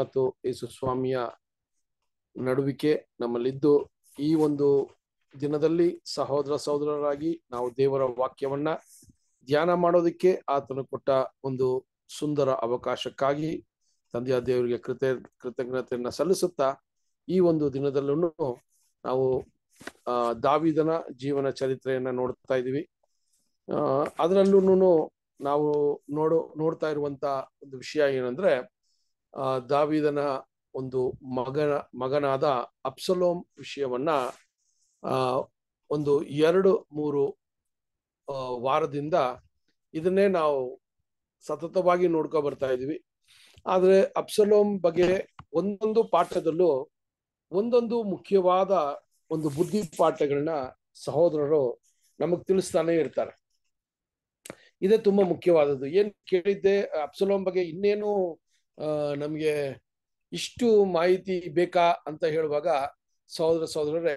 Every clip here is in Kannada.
ಮತ್ತು ಯೇಸು ಸ್ವಾಮಿಯ ನಡುವಿಕೆ ನಮ್ಮಲ್ಲಿದ್ದು ಈ ಒಂದು ದಿನದಲ್ಲಿ ಸಹೋದರ ಸಹೋದರರಾಗಿ ನಾವು ದೇವರ ವಾಕ್ಯವನ್ನ ಧ್ಯಾನ ಮಾಡೋದಕ್ಕೆ ಆತನು ಕೊಟ್ಟ ಒಂದು ಸುಂದರ ಅವಕಾಶಕ್ಕಾಗಿ ತಂದೆಯ ದೇವರಿಗೆ ಕೃತಜ್ಞ ಕೃತಜ್ಞತೆಯನ್ನ ಸಲ್ಲಿಸುತ್ತಾ ಈ ಒಂದು ದಿನದಲ್ಲೂ ನಾವು ಆ ದಾವಿದನ ಜೀವನ ಚರಿತ್ರೆಯನ್ನ ನೋಡ್ತಾ ಇದೀವಿ ಆ ಅದರಲ್ಲೂ ನಾವು ನೋಡೋ ನೋಡ್ತಾ ಇರುವಂತ ಒಂದು ವಿಷಯ ಏನಂದ್ರೆ ದಾವಿದನ ಒಂದು ಮಗನ ಮಗನಾದ ಅಪ್ಸಲೋಮ್ ವಿಷಯವನ್ನ ಒಂದು ಎರಡು ಮೂರು ವಾರದಿಂದ ಇದನ್ನೇ ನಾವು ಸತತವಾಗಿ ನೋಡ್ಕೊ ಬರ್ತಾ ಇದೀವಿ ಆದರೆ ಅಪ್ಸಲೋಮ್ ಬಗ್ಗೆ ಒಂದೊಂದು ಪಾಠದಲ್ಲೂ ಒಂದೊಂದು ಮುಖ್ಯವಾದ ಒಂದು ಬುದ್ಧಿ ಪಾಠಗಳನ್ನ ಸಹೋದರರು ನಮಗ್ ತಿಳಿಸ್ತಾನೆ ಇರ್ತಾರೆ ಇದೇ ತುಂಬಾ ಮುಖ್ಯವಾದದ್ದು ಏನ್ ಕೇಳಿದ್ದೆ ಅಪ್ಸಲೋಮ್ ಬಗ್ಗೆ ಇನ್ನೇನು ನಮಗೆ ಇಷ್ಟು ಮಾಹಿತಿ ಬೇಕಾ ಅಂತ ಹೇಳುವಾಗ ಸಹೋದರ ಸಹೋದರರೇ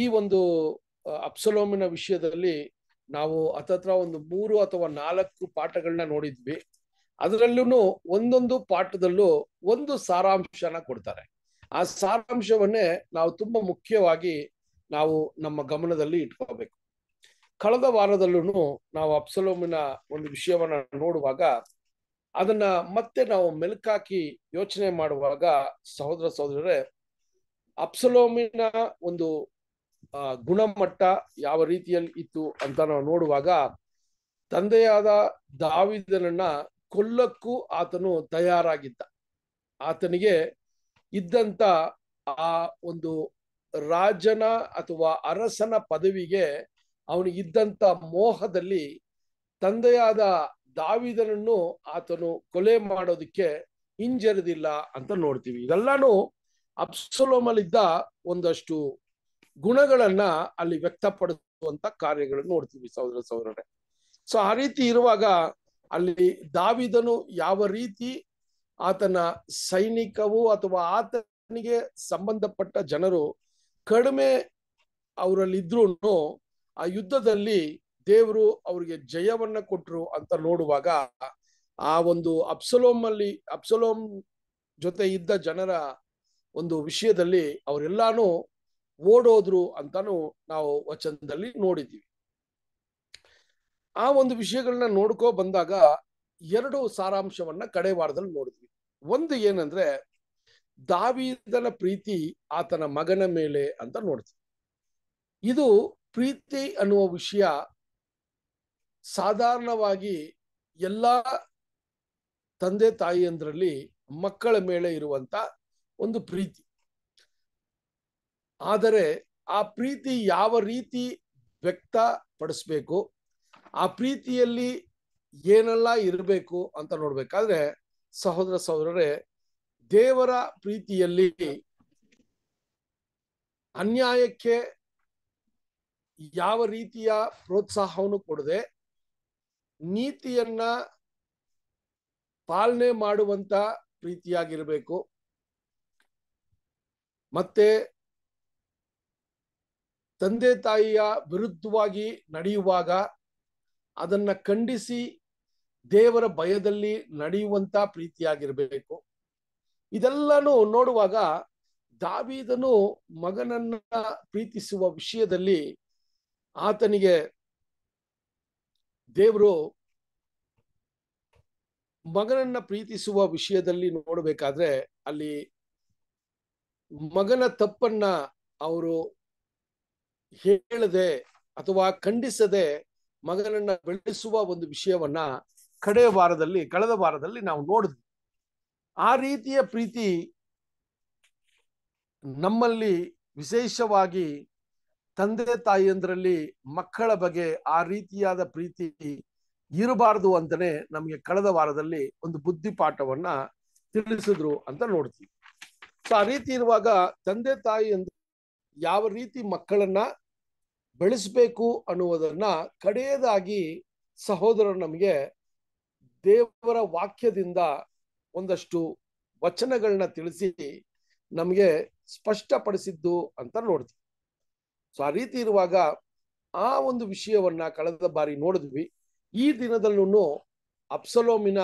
ಈ ಒಂದು ಅಪ್ಸಲೋಮಿನ ವಿಷಯದಲ್ಲಿ ನಾವು ಹತ್ತತ್ರ ಒಂದು ಮೂರು ಅಥವಾ ನಾಲ್ಕು ಪಾಠಗಳನ್ನ ನೋಡಿದ್ವಿ ಅದರಲ್ಲೂ ಒಂದೊಂದು ಪಾಠದಲ್ಲೂ ಒಂದು ಸಾರಾಂಶನ ಕೊಡ್ತಾರೆ ಆ ಸಾರಾಂಶವನ್ನೇ ನಾವು ತುಂಬಾ ಮುಖ್ಯವಾಗಿ ನಾವು ನಮ್ಮ ಗಮನದಲ್ಲಿ ಇಟ್ಕೋಬೇಕು ಕಳೆದ ವಾರದಲ್ಲೂ ನಾವು ಅಪ್ಸಲೋಮಿನ ಒಂದು ವಿಷಯವನ್ನ ನೋಡುವಾಗ ಅದನ್ನ ಮತ್ತೆ ನಾವು ಮೆಲುಕಾಕಿ ಯೋಚನೆ ಮಾಡುವಾಗ ಸಹೋದರ ಸಹೋದರರೇ ಅಪ್ಸಲೋಮಿನ ಒಂದು ಗುಣಮಟ್ಟ ಯಾವ ರೀತಿಯಲ್ಲಿ ಇತ್ತು ಅಂತ ನಾವು ನೋಡುವಾಗ ತಂದೆಯಾದ ದಾವಿದನನ್ನ ಕೊಲ್ಲಕ್ಕೂ ಆತನು ತಯಾರಾಗಿದ್ದ ಆತನಿಗೆ ಇದ್ದಂತ ಆ ಒಂದು ರಾಜನ ಅಥವಾ ಅರಸನ ಪದವಿಗೆ ಅವನಿಗಿದ್ದಂತ ಮೋಹದಲ್ಲಿ ತಂದೆಯಾದ ದಾವಿದನನ್ನು ಆತನು ಕೊಲೆ ಮಾಡೋದಕ್ಕೆ ಹಿಂಜರಿದಿಲ್ಲ ಅಂತ ನೋಡ್ತೀವಿ ಇದೆಲ್ಲಾನು ಅಪ್ಸಲೋಮಲ್ಲಿದ್ದ ಒಂದಷ್ಟು ಗುಣಗಳನ್ನ ಅಲ್ಲಿ ವ್ಯಕ್ತಪಡಿಸುವಂತ ಕಾರ್ಯಗಳನ್ನು ನೋಡ್ತೀವಿ ಸಹೋದರ ಸಹೋದರೇ ಸೊ ಆ ರೀತಿ ಇರುವಾಗ ಅಲ್ಲಿ ದಾವಿದನು ಯಾವ ರೀತಿ ಆತನ ಸೈನಿಕವು ಅಥವಾ ಆತನಿಗೆ ಸಂಬಂಧಪಟ್ಟ ಜನರು ಕಡಿಮೆ ಅವರಲ್ಲಿದ್ರು ಆ ಯುದ್ಧದಲ್ಲಿ ದೇವರು ಅವ್ರಿಗೆ ಜಯವನ್ನ ಕೊಟ್ರು ಅಂತ ನೋಡುವಾಗ ಆ ಒಂದು ಅಪ್ಸಲೋಮ್ ಅಲ್ಲಿ ಅಪ್ಸಲೋಮ್ ಜೊತೆ ಇದ್ದ ಜನರ ಒಂದು ವಿಷಯದಲ್ಲಿ ಅವರೆಲ್ಲಾನು ಓಡೋದ್ರು ಅಂತಾನು ನಾವು ವಚನದಲ್ಲಿ ನೋಡಿದ್ವಿ ಆ ಒಂದು ವಿಷಯಗಳನ್ನ ನೋಡ್ಕೋ ಬಂದಾಗ ಎರಡು ಸಾರಾಂಶವನ್ನ ಕಡೆ ವಾರದಲ್ಲಿ ನೋಡಿದ್ವಿ ಒಂದು ಏನಂದ್ರೆ ದಾವಿದನ ಪ್ರೀತಿ ಆತನ ಮಗನ ಮೇಲೆ ಅಂತ ನೋಡ್ತೀವಿ ಇದು ಪ್ರೀತಿ ಅನ್ನುವ ವಿಷಯ ಸಾಧಾರಣವಾಗಿ ಎಲ್ಲ ತಂದೆ ತಾಯಿಯಂದ್ರಲ್ಲಿ ಮಕ್ಕಳ ಮೇಲೆ ಇರುವಂತ ಒಂದು ಪ್ರೀತಿ ಆದರೆ ಆ ಪ್ರೀತಿ ಯಾವ ರೀತಿ ವ್ಯಕ್ತ ಪಡಿಸ್ಬೇಕು ಆ ಪ್ರೀತಿಯಲ್ಲಿ ಏನೆಲ್ಲ ಇರಬೇಕು ಅಂತ ನೋಡ್ಬೇಕಾದ್ರೆ ಸಹೋದರ ಸಹೋದರರೇ ದೇವರ ಪ್ರೀತಿಯಲ್ಲಿ ಅನ್ಯಾಯಕ್ಕೆ ಯಾವ ರೀತಿಯ ಪ್ರೋತ್ಸಾಹವನ್ನು ಕೊಡದೆ ನೀತಿಯನ್ನ ಪಾಲನೆ ಮಾಡುವಂತ ಪ್ರೀತಿಯಾಗಿರಬೇಕು ಮತ್ತೆ ತಂದೆ ತಾಯಿಯ ವಿರುದ್ಧವಾಗಿ ನಡೆಯುವಾಗ ಅದನ್ನ ಖಂಡಿಸಿ ದೇವರ ಭಯದಲ್ಲಿ ನಡೆಯುವಂತ ಪ್ರೀತಿಯಾಗಿರಬೇಕು ಇದೆಲ್ಲನೂ ನೋಡುವಾಗ ದಾವಿದನು ಮಗನನ್ನ ಪ್ರೀತಿಸುವ ವಿಷಯದಲ್ಲಿ ಆತನಿಗೆ ದೇವರು ಮಗನನ್ನ ಪ್ರೀತಿಸುವ ವಿಷಯದಲ್ಲಿ ನೋಡಬೇಕಾದ್ರೆ ಅಲ್ಲಿ ಮಗನ ತಪ್ಪನ್ನ ಅವರು ಹೇಳದೆ ಅಥವಾ ಖಂಡಿಸದೆ ಮಗನನ್ನ ಬೆಳೆಸುವ ಒಂದು ವಿಷಯವನ್ನ ಕಡೆಯ ವಾರದಲ್ಲಿ ಕಳೆದ ವಾರದಲ್ಲಿ ನಾವು ನೋಡಿದ್ವಿ ಆ ರೀತಿಯ ಪ್ರೀತಿ ನಮ್ಮಲ್ಲಿ ವಿಶೇಷವಾಗಿ ತಂದೆ ತಾಯಿಯಂದ್ರಲ್ಲಿ ಮಕ್ಕಳ ಬಗ್ಗೆ ಆ ರೀತಿಯಾದ ಪ್ರೀತಿ ಇರಬಾರದು ಅಂತಾನೆ ನಮಗೆ ಕಳೆದ ವಾರದಲ್ಲಿ ಒಂದು ಬುದ್ಧಿ ಪಾಠವನ್ನ ತಿಳಿಸಿದ್ರು ಅಂತ ನೋಡ್ತೀವಿ ಸೊ ಆ ರೀತಿ ಇರುವಾಗ ತಂದೆ ತಾಯಿ ಅಂದ್ರೆ ಯಾವ ರೀತಿ ಮಕ್ಕಳನ್ನ ಬೆಳೆಸಬೇಕು ಅನ್ನುವುದನ್ನ ಕಡೆಯದಾಗಿ ಸಹೋದರರು ನಮಗೆ ದೇವರ ವಾಕ್ಯದಿಂದ ಒಂದಷ್ಟು ವಚನಗಳನ್ನ ತಿಳಿಸಿ ನಮಗೆ ಸ್ಪಷ್ಟಪಡಿಸಿದ್ದು ಅಂತ ನೋಡ್ತೀವಿ ಸೊ ಆ ರೀತಿ ಇರುವಾಗ ಆ ಒಂದು ವಿಷಯವನ್ನ ಕಳೆದ ಬಾರಿ ನೋಡಿದ್ವಿ ಈ ದಿನದಲ್ಲೂ ಅಪ್ಸಲೋಮಿನ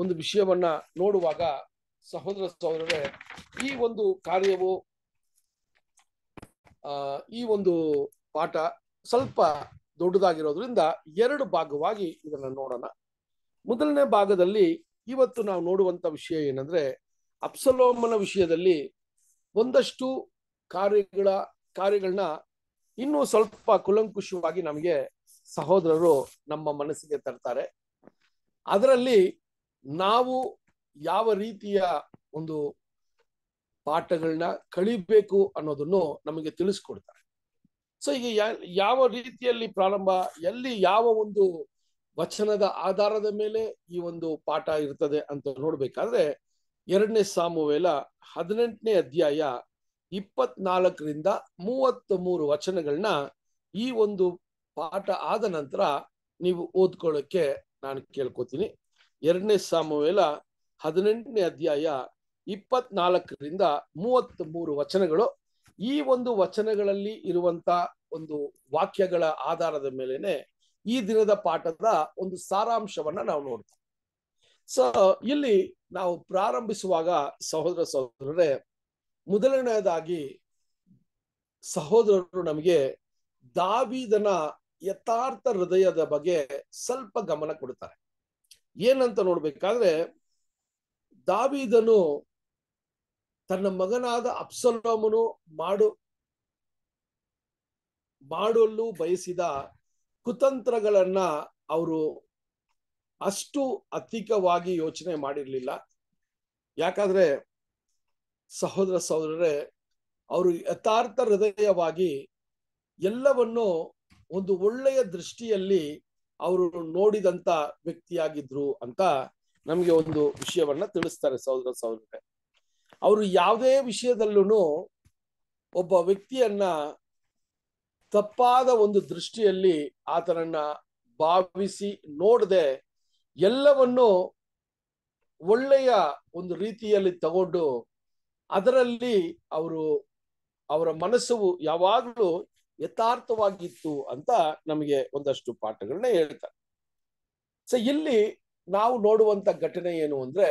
ಒಂದು ವಿಷಯವನ್ನ ನೋಡುವಾಗ ಸಹೋದರ ಸಹೋದರರೇ ಈ ಒಂದು ಕಾರ್ಯವು ಆ ಈ ಒಂದು ಪಾಠ ಸ್ವಲ್ಪ ದೊಡ್ಡದಾಗಿರೋದ್ರಿಂದ ಎರಡು ಭಾಗವಾಗಿ ಇದನ್ನ ನೋಡೋಣ ಮೊದಲನೇ ಭಾಗದಲ್ಲಿ ಇವತ್ತು ನಾವು ನೋಡುವಂತ ವಿಷಯ ಏನಂದ್ರೆ ಅಪ್ಸಲೋಮನ ವಿಷಯದಲ್ಲಿ ಒಂದಷ್ಟು ಕಾರ್ಯಗಳ ಕಾರ್ಯಗಳನ್ನ ಇನ್ನೂ ಸ್ವಲ್ಪ ಕುಲಂಕುಷವಾಗಿ ನಮಗೆ ಸಹೋದರರು ನಮ್ಮ ಮನಸ್ಸಿಗೆ ತರ್ತಾರೆ ಅದರಲ್ಲಿ ನಾವು ಯಾವ ರೀತಿಯ ಒಂದು ಪಾಠಗಳನ್ನ ಕಳಿಬೇಕು ಅನ್ನೋದನ್ನು ನಮಗೆ ತಿಳಿಸ್ಕೊಡ್ತಾರೆ ಸೊ ಈಗ ಯಾವ ರೀತಿಯಲ್ಲಿ ಪ್ರಾರಂಭ ಎಲ್ಲಿ ಯಾವ ಒಂದು ವಚನದ ಆಧಾರದ ಮೇಲೆ ಈ ಒಂದು ಪಾಠ ಇರ್ತದೆ ಅಂತ ನೋಡ್ಬೇಕಾದ್ರೆ ಎರಡನೇ ಸಾಮುವೇಲ ಹದಿನೆಂಟನೇ ಅಧ್ಯಾಯ ಇಪ್ಪತ್ನಾಲ್ಕರಿಂದ ಮೂವತ್ತ್ ಮೂರು ವಚನಗಳನ್ನ ಈ ಒಂದು ಪಾಠ ಆದ ನಂತರ ನೀವು ಓದ್ಕೊಳ್ಳೋಕ್ಕೆ ನಾನು ಕೇಳ್ಕೊತೀನಿ ಎರಡನೇ ಸಾಮುವೆಲ ಹದಿನೆಂಟನೇ ಅಧ್ಯಾಯ ಇಪ್ಪತ್ನಾಲ್ಕರಿಂದ ಮೂವತ್ತ್ ಮೂರು ವಚನಗಳು ಈ ಒಂದು ವಚನಗಳಲ್ಲಿ ಇರುವಂತ ಒಂದು ವಾಕ್ಯಗಳ ಆಧಾರದ ಮೇಲೆನೆ ಈ ದಿನದ ಪಾಠದ ಒಂದು ಸಾರಾಂಶವನ್ನ ನಾವು ನೋಡ್ತೀವಿ ಸೊ ಇಲ್ಲಿ ನಾವು ಪ್ರಾರಂಭಿಸುವಾಗ ಸಹೋದರ ಸಹೋದರರೇ ಮೊದಲನೆಯದಾಗಿ ಸಹೋದರರು ನಮಗೆ ದಾವಿದನ ಯಥಾರ್ಥ ಹೃದಯದ ಬಗ್ಗೆ ಸ್ವಲ್ಪ ಗಮನ ಕೊಡ್ತಾರೆ ಏನಂತ ನೋಡ್ಬೇಕಾದ್ರೆ ದಾವಿದನು ತನ್ನ ಮಗನಾದ ಅಪ್ಸಲೋಮನು ಮಾಡು ಮಾಡಲು ಬಯಸಿದ ಕುತಂತ್ರಗಳನ್ನ ಅವರು ಅಷ್ಟು ಅತಿಕವಾಗಿ ಯೋಚನೆ ಮಾಡಿರಲಿಲ್ಲ ಯಾಕಂದ್ರೆ ಸಹೋದರ ಸಹೋದರರೇ ಅವರು ಯಥಾರ್ಥ ಹೃದಯವಾಗಿ ಎಲ್ಲವನ್ನು ಒಂದು ಒಳ್ಳೆಯ ದೃಷ್ಟಿಯಲ್ಲಿ ಅವರು ನೋಡಿದಂತ ವ್ಯಕ್ತಿಯಾಗಿದ್ರು ಅಂತ ನಮಗೆ ಒಂದು ವಿಷಯವನ್ನ ತಿಳಿಸ್ತಾರೆ ಸಹೋದರ ಸಹೋದರರೇ ಅವರು ಯಾವುದೇ ವಿಷಯದಲ್ಲೂ ಒಬ್ಬ ವ್ಯಕ್ತಿಯನ್ನ ತಪ್ಪಾದ ಒಂದು ದೃಷ್ಟಿಯಲ್ಲಿ ಆತನನ್ನ ಭಾವಿಸಿ ನೋಡದೆ ಎಲ್ಲವನ್ನು ಒಳ್ಳೆಯ ಒಂದು ರೀತಿಯಲ್ಲಿ ತಗೊಂಡು ಅದರಲ್ಲಿ ಅವರು ಅವರ ಮನಸ್ಸು ಯಾವಾಗಲೂ ಯಥಾರ್ಥವಾಗಿತ್ತು ಅಂತ ನಮಗೆ ಒಂದಷ್ಟು ಪಾಠಗಳನ್ನ ಹೇಳ್ತಾರೆ ಸೊ ಇಲ್ಲಿ ನಾವು ನೋಡುವಂತ ಘಟನೆ ಏನು ಅಂದ್ರೆ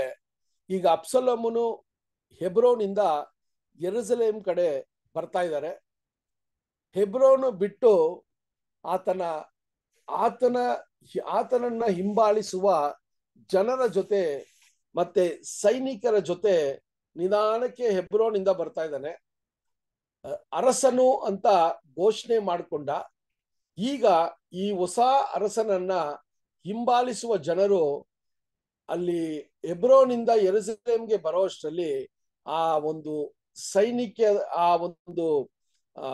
ಈಗ ಅಪ್ಸಲಮನು ಹೆಬ್ರೋನಿಂದ ಎರುಸಲೇಮ್ ಕಡೆ ಬರ್ತಾ ಇದ್ದಾರೆ ಹೆಬ್ರೋನು ಬಿಟ್ಟು ಆತನ ಆತನ ಆತನನ್ನ ಹಿಂಬಾಲಿಸುವ ಜನರ ಜೊತೆ ಮತ್ತೆ ಸೈನಿಕರ ಜೊತೆ ನಿಧಾನಕ್ಕೆ ಹೆಬ್ರೋನಿಂದ ಬರ್ತಾ ಇದ್ದಾನೆ ಅರಸನು ಅಂತ ಘೋಷಣೆ ಮಾಡಿಕೊಂಡ ಈಗ ಈ ಹೊಸ ಅರಸನನ್ನ ಹಿಂಬಾಲಿಸುವ ಜನರು ಅಲ್ಲಿ ಹೆಬ್ರೋನಿಂದ ಬರೋ ಬರೋಷ್ಟರಲ್ಲಿ ಆ ಒಂದು ಸೈನಿಕ ಆ ಒಂದು ಆ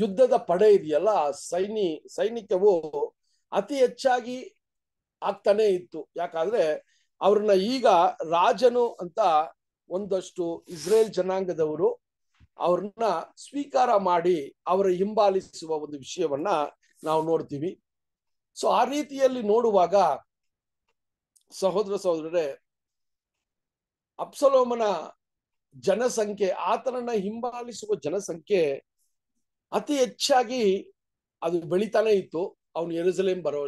ಯುದ್ಧದ ಪಡೆ ಇದೆಯಲ್ಲ ಸೈನಿ ಸೈನಿಕವು ಅತಿ ಹೆಚ್ಚಾಗಿ ಆಗ್ತಾನೆ ಇತ್ತು ಯಾಕಂದ್ರೆ ಅವ್ರನ್ನ ಈಗ ರಾಜನು ಅಂತ ಒಂದಷ್ಟು ಇಸ್ರೇಲ್ ಜನಾಂಗದವರು ಅವ್ರನ್ನ ಸ್ವೀಕಾರ ಮಾಡಿ ಅವರ ಹಿಂಬಾಲಿಸುವ ಒಂದು ವಿಷಯವನ್ನ ನಾವು ನೋಡ್ತೀವಿ ಸೊ ಆ ರೀತಿಯಲ್ಲಿ ನೋಡುವಾಗ ಸಹೋದರ ಸಹೋದರರೇ ಅಪ್ಸಲೋಮನ ಜನಸಂಖ್ಯೆ ಆತನನ್ನ ಹಿಂಬಾಲಿಸುವ ಜನಸಂಖ್ಯೆ ಅತಿ ಹೆಚ್ಚಾಗಿ ಅದು ಬೆಳಿತಾನೆ ಇತ್ತು ಅವನು ಎರುಸಲೇಮ್ ಬರೋ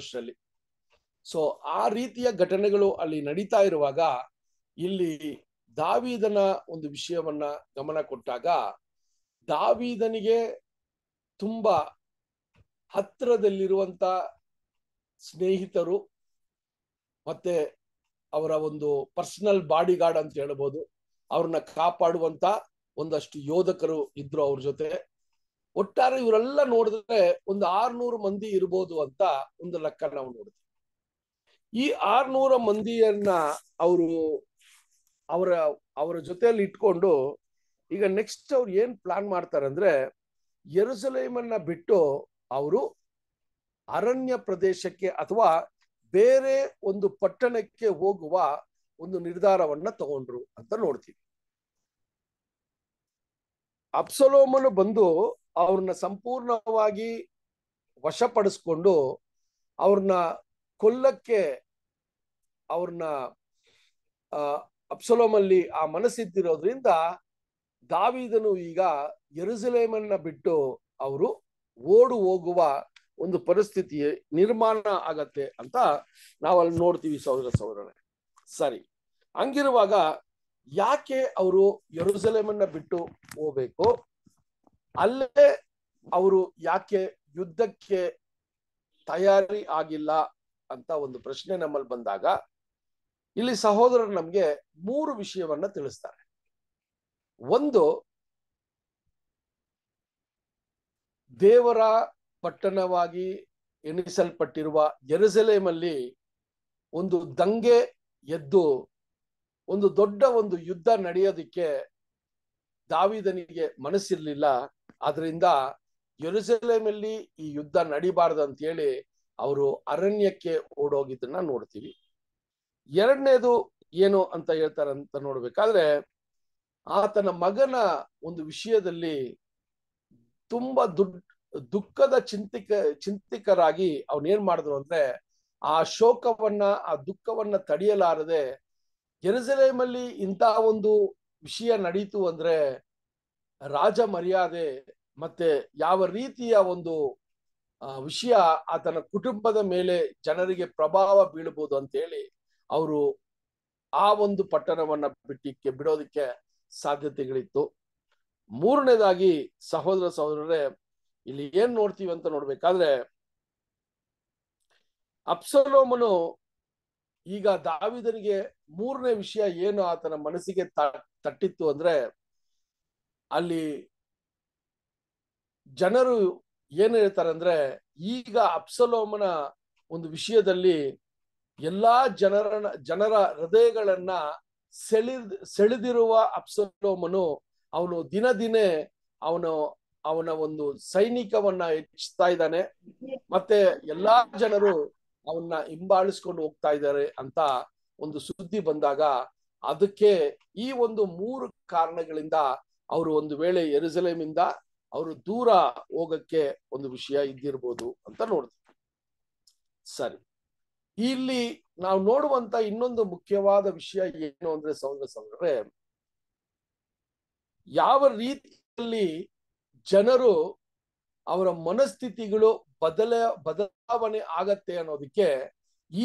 ಸೊ ಆ ರೀತಿಯ ಘಟನೆಗಳು ಅಲ್ಲಿ ನಡೀತಾ ಇರುವಾಗ ಇಲ್ಲಿ ದಾವಿದನ ಒಂದು ವಿಷಯವನ್ನ ಗಮನ ಕೊಟ್ಟಾಗ ದಾವಿದನಿಗೆ ತುಂಬಾ ಹತ್ತಿರದಲ್ಲಿರುವಂತ ಸ್ನೇಹಿತರು ಮತ್ತೆ ಅವರ ಒಂದು ಪರ್ಸನಲ್ ಬಾಡಿಗಾರ್ಡ್ ಅಂತ ಹೇಳ್ಬೋದು ಅವ್ರನ್ನ ಕಾಪಾಡುವಂತ ಒಂದಷ್ಟು ಯೋಧಕರು ಇದ್ರು ಅವ್ರ ಜೊತೆ ಒಟ್ಟಾರೆ ಇವರೆಲ್ಲ ನೋಡಿದ್ರೆ ಒಂದು ಆರ್ನೂರು ಮಂದಿ ಇರ್ಬೋದು ಅಂತ ಒಂದು ಲೆಕ್ಕ ನಾವು ನೋಡಿದ್ವಿ ಈ ಆರ್ನೂರ ಮಂದಿಯನ್ನ ಅವರು ಅವರ ಅವರ ಜೊತೆಯಲ್ಲಿ ಇಟ್ಕೊಂಡು ಈಗ ನೆಕ್ಸ್ಟ್ ಅವ್ರು ಏನ್ ಪ್ಲಾನ್ ಮಾಡ್ತಾರಂದ್ರೆ ಅಂದ್ರೆ ಎರುಸಲೇಮನ್ನ ಬಿಟ್ಟು ಅವರು ಅರಣ್ಯ ಪ್ರದೇಶಕ್ಕೆ ಅಥವಾ ಬೇರೆ ಒಂದು ಪಟ್ಟಣಕ್ಕೆ ಹೋಗುವ ಒಂದು ನಿರ್ಧಾರವನ್ನ ತಗೊಂಡ್ರು ಅಂತ ನೋಡ್ತೀವಿ ಅಪ್ಸಲೋಮನು ಬಂದು ಅವ್ರನ್ನ ಸಂಪೂರ್ಣವಾಗಿ ವಶಪಡಿಸ್ಕೊಂಡು ಅವ್ರನ್ನ ಕೊಲ್ಲಕ್ಕೆ ಅವ್ರನ್ನ ಅಪ್ಸಲೋಮಲ್ಲಿ ಆ ಮನಸ್ಸಿದ್ದಿರೋದ್ರಿಂದ ದಾವಿದನು ಈಗ ಎರುಸಲೇಮನ್ನ ಬಿಟ್ಟು ಅವರು ಓಡು ಹೋಗುವ ಒಂದು ಪರಿಸ್ಥಿತಿ ನಿರ್ಮಾಣ ಆಗತ್ತೆ ಅಂತ ನಾವಲ್ಲಿ ನೋಡ್ತೀವಿ ಸೌರ ಸೌರನೆ ಸರಿ ಹಂಗಿರುವಾಗ ಯಾಕೆ ಅವರು ಎರುಸಲೇಮನ್ನ ಬಿಟ್ಟು ಹೋಗ್ಬೇಕು ಅಲ್ಲೇ ಅವರು ಯಾಕೆ ಯುದ್ಧಕ್ಕೆ ತಯಾರಿ ಆಗಿಲ್ಲ ಅಂತ ಒಂದು ಪ್ರಶ್ನೆ ನಮ್ಮಲ್ಲಿ ಬಂದಾಗ ಇಲ್ಲಿ ಸಹೋದರರು ನಮ್ಗೆ ಮೂರು ವಿಷಯವನ್ನ ತಿಳಿಸ್ತಾರೆ ಒಂದು ದೇವರ ಪಟ್ಟಣವಾಗಿ ಎಣಿಸಲ್ಪಟ್ಟಿರುವ ಜೆರುಸಲೇಮಲ್ಲಿ ಒಂದು ದಂಗೆ ಎದ್ದು ಒಂದು ದೊಡ್ಡ ಒಂದು ಯುದ್ಧ ನಡೆಯೋದಿಕ್ಕೆ ದಾವಿದನಿಗೆ ಮನಸ್ಸಿರ್ಲಿಲ್ಲ ಆದ್ರಿಂದ ಜೆರುಸಲೇಮಲ್ಲಿ ಈ ಯುದ್ಧ ನಡಿಬಾರ್ದು ಅಂತೇಳಿ ಅವರು ಅರಣ್ಯಕ್ಕೆ ಓಡೋಗಿದ್ದನ್ನ ನೋಡ್ತೀವಿ ಎರಡನೇದು ಏನು ಅಂತ ಹೇಳ್ತಾರೆ ಅಂತ ನೋಡ್ಬೇಕಾದ್ರೆ ಆತನ ಮಗನ ಒಂದು ವಿಷಯದಲ್ಲಿ ತುಂಬಾ ದುಡ್ ದುಃಖದ ಚಿಂತಿಕ ಚಿಂತಿಕರಾಗಿ ಅವನೇನ್ ಮಾಡಿದ್ರು ಅಂದ್ರೆ ಆ ಶೋಕವನ್ನ ಆ ದುಃಖವನ್ನ ತಡೆಯಲಾರದೆ ಜೆರುಸಲೇಮಲ್ಲಿ ಇಂತಹ ಒಂದು ವಿಷಯ ನಡೀತು ಅಂದ್ರೆ ರಾಜ ಮರ್ಯಾದೆ ಮತ್ತೆ ಯಾವ ರೀತಿಯ ಒಂದು ವಿಷಯ ಆತನ ಕುಟುಂಬದ ಮೇಲೆ ಜನರಿಗೆ ಪ್ರಭಾವ ಬೀಳಬಹುದು ಹೇಳಿ ಅವರು ಆ ಒಂದು ಪಟ್ಟಣವನ್ನ ಬಿಟ್ಟಿಕ್ಕೆ ಬಿಡೋದಿಕ್ಕೆ ಸಾಧ್ಯತೆಗಳಿತ್ತು ಮೂರನೇದಾಗಿ ಸಹೋದರ ಸಹೋದರರೇ ಇಲ್ಲಿ ಏನ್ ನೋಡ್ತೀವಿ ಅಂತ ನೋಡ್ಬೇಕಾದ್ರೆ ಅಪ್ಸಲೋಮನು ಈಗ ದಾವಿದನಿಗೆ ಮೂರನೇ ವಿಷಯ ಏನು ಆತನ ಮನಸ್ಸಿಗೆ ತಟ್ಟಿತ್ತು ಅಂದ್ರೆ ಅಲ್ಲಿ ಜನರು ಏನ್ ಹೇಳ್ತಾರೆ ಅಂದ್ರೆ ಈಗ ಅಪ್ಸಲೋಮನ ಒಂದು ವಿಷಯದಲ್ಲಿ ಎಲ್ಲಾ ಜನರ ಜನರ ಹೃದಯಗಳನ್ನ ಸೆಳೆದ್ ಸೆಳೆದಿರುವ ಅಪ್ಸಲೋಮನು ಅವನು ದಿನ ದಿನೇ ಅವನು ಅವನ ಒಂದು ಸೈನಿಕವನ್ನ ಹೆಚ್ಚಿಸ್ತಾ ಇದ್ದಾನೆ ಮತ್ತೆ ಎಲ್ಲಾ ಜನರು ಅವನ್ನ ಹಿಂಬಾಳಿಸ್ಕೊಂಡು ಹೋಗ್ತಾ ಇದ್ದಾರೆ ಅಂತ ಒಂದು ಸುದ್ದಿ ಬಂದಾಗ ಅದಕ್ಕೆ ಈ ಒಂದು ಮೂರು ಕಾರಣಗಳಿಂದ ಅವರು ಒಂದು ವೇಳೆ ಎರುಸಲೇಮಿಂದ ಅವರು ದೂರ ಹೋಗಕ್ಕೆ ಒಂದು ವಿಷಯ ಇದ್ದಿರ್ಬೋದು ಅಂತ ನೋಡಿದ್ವಿ ಸರಿ ಇಲ್ಲಿ ನಾವು ನೋಡುವಂತ ಇನ್ನೊಂದು ಮುಖ್ಯವಾದ ವಿಷಯ ಏನು ಅಂದ್ರೆ ಸಹೋದರ ಸಹೋದರೇ ಯಾವ ರೀತಿಯಲ್ಲಿ ಜನರು ಅವರ ಮನಸ್ಥಿತಿಗಳು ಬದಲ ಬದಲಾವಣೆ ಆಗತ್ತೆ ಅನ್ನೋದಕ್ಕೆ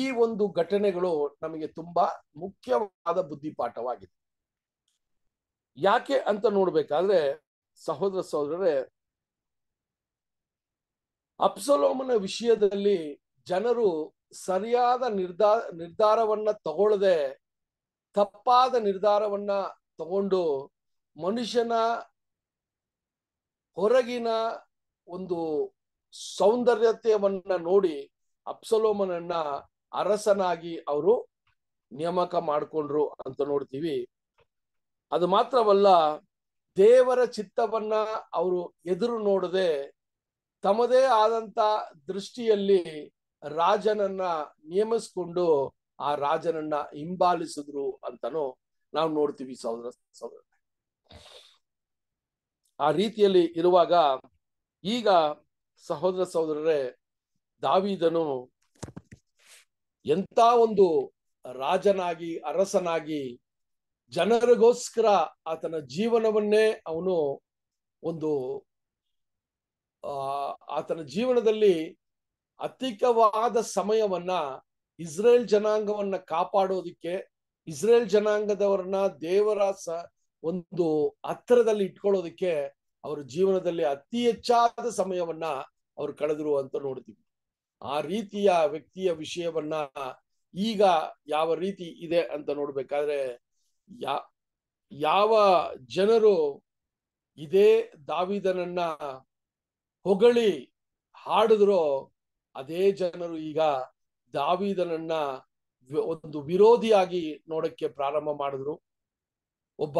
ಈ ಒಂದು ಘಟನೆಗಳು ನಮಗೆ ತುಂಬಾ ಮುಖ್ಯವಾದ ಬುದ್ಧಿಪಾಠವಾಗಿದೆ ಯಾಕೆ ಅಂತ ನೋಡ್ಬೇಕಾದ್ರೆ ಸಹೋದರ ಸಹೋದರರೇ ಅಪ್ಸಲೋಮನ ವಿಷಯದಲ್ಲಿ ಜನರು ಸರಿಯಾದ ನಿರ್ಧಾರ ನಿರ್ಧಾರವನ್ನ ತಗೊಳ್ಳದೆ ತಪ್ಪಾದ ನಿರ್ಧಾರವನ್ನ ತಗೊಂಡು ಮನುಷ್ಯನ ಹೊರಗಿನ ಒಂದು ಸೌಂದರ್ಯತೆಯನ್ನ ನೋಡಿ ಅಪ್ಸಲೋಮನನ್ನ ಅರಸನಾಗಿ ಅವರು ನೇಮಕ ಮಾಡಿಕೊಂಡ್ರು ಅಂತ ನೋಡ್ತೀವಿ ಅದು ಮಾತ್ರವಲ್ಲ ದೇವರ ಚಿತ್ತವನ್ನ ಅವರು ಎದುರು ನೋಡದೆ ತಮ್ಮದೇ ಆದಂತ ದೃಷ್ಟಿಯಲ್ಲಿ ರಾಜನನ್ನ ನೇಮಿಸ್ಕೊಂಡು ಆ ರಾಜನನ್ನ ಹಿಂಬಾಲಿಸಿದ್ರು ಅಂತಾನು ನಾವು ನೋಡ್ತೀವಿ ಸಹೋದರ ಸಹೋದರ ಆ ರೀತಿಯಲ್ಲಿ ಇರುವಾಗ ಈಗ ಸಹೋದರ ಸಹೋದರರೇ ದಾವಿದನು ಎಂತ ಒಂದು ರಾಜನಾಗಿ ಅರಸನಾಗಿ ಜನರಿಗೋಸ್ಕರ ಆತನ ಜೀವನವನ್ನೇ ಅವನು ಒಂದು ಆತನ ಜೀವನದಲ್ಲಿ ಅತಿಕವಾದ ಸಮಯವನ್ನ ಇಸ್ರೇಲ್ ಜನಾಂಗವನ್ನ ಕಾಪಾಡೋದಿಕ್ಕೆ ಇಸ್ರೇಲ್ ಜನಾಂಗದವರನ್ನ ದೇವರ ಸ ಒಂದು ಹತ್ತಿರದಲ್ಲಿ ಇಟ್ಕೊಳ್ಳೋದಕ್ಕೆ ಅವರ ಜೀವನದಲ್ಲಿ ಅತಿ ಹೆಚ್ಚಾದ ಸಮಯವನ್ನ ಅವ್ರು ಕಳೆದ್ರು ಅಂತ ನೋಡ್ತೀವಿ ಆ ರೀತಿಯ ವ್ಯಕ್ತಿಯ ವಿಷಯವನ್ನ ಈಗ ಯಾವ ರೀತಿ ಇದೆ ಅಂತ ನೋಡ್ಬೇಕಾದ್ರೆ ಯಾ ಯಾವ ಜನರು ಇದೇ ದಾವಿದನನ್ನ ಹೊಗಳಿ ಹಾಡಿದ್ರೋ ಅದೇ ಜನರು ಈಗ ದಾವಿದನನ್ನ ಒಂದು ವಿರೋಧಿಯಾಗಿ ನೋಡಕ್ಕೆ ಪ್ರಾರಂಭ ಮಾಡಿದ್ರು ಒಬ್ಬ